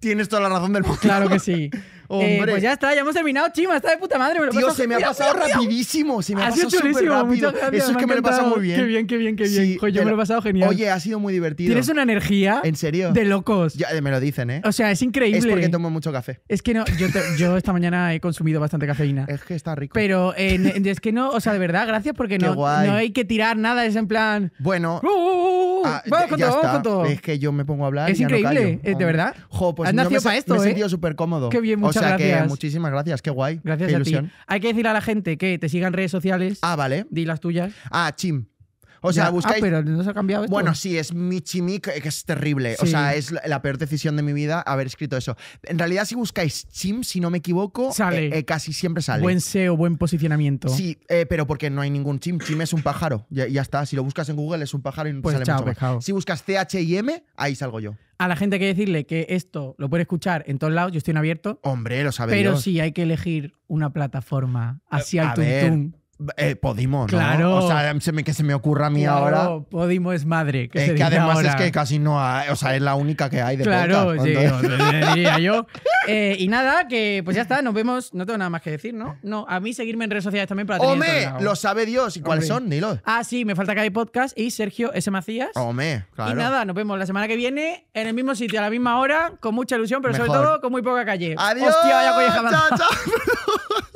Tienes toda la razón del Claro que sí. pues ya está, ya hemos terminado, Chima, está de puta madre. se me ha pasado rapidísimo, se me ha, pasado súper rápido. Eso es que me, lo he pasado muy bien. Qué bien, qué bien, qué bien. yo me lo he pasado genial. Oye, ha sido muy divertido. Tienes una energía. En serio. De locos. Ya, me lo dicen, ¿eh? O sea, es increíble. Es porque tomo mucho café. Es que no, yo, esta mañana he consumido bastante cafeína. Es que está rico. Pero es que no, o sea, de verdad, gracias porque no, hay que tirar nada, es en plan. Bueno. Uh, uh, uh, ah, vamos con todo, vamos con todo. Es que yo me pongo a hablar. Es increíble, eh, de verdad. Jo, pues esto. Me he eh. sentido súper cómodo. Qué bien, muchas o gracias. Que muchísimas gracias, qué guay. Gracias a ti. Hay que decir a la gente que te sigan redes sociales. Ah, vale. Di las tuyas. Ah, Chim. O sea, ah, buscáis. Ah, pero no se ha cambiado esto. Bueno, sí, es Michimi, eh, que es terrible. O sea, es la peor decisión de mi vida haber escrito eso. En realidad, si buscáis Chim, si no me equivoco, eh, eh, casi siempre sale. Buen SEO, buen posicionamiento. Sí, pero porque no hay ningún Chim. Chim es un pájaro. Ya, está. Si lo buscas en Google, es un pájaro y no pues sale mucho Si buscas CHIM, ahí salgo yo. A la gente hay que decirle que esto lo puede escuchar en todos lados, yo estoy en abierto. Hombre, lo sabe Pero sí hay que elegir una plataforma Así al tuntún eh, Podimo, ¿no? Claro. O sea, que se me ocurra a mí ahora. Podimo es madre. Que, eh, además es que casi no hay, o sea, es la única que hay de Claro, sí, diría yo. Eh, y nada, que pues ya está, nos vemos. No tengo nada más que decir, ¿no? No, a mí seguirme en redes sociales también para tener. ¡Home! Lo sabe Dios. ¿Y cuáles son? Dilo. Ah, sí, me falta que hay podcast y Sergio S. Macías. Claro. Y nada, nos vemos la semana que viene en el mismo sitio, a la misma hora, con mucha ilusión, pero sobre todo con muy poca calle. ¡Adiós! Hostia, vaya chao!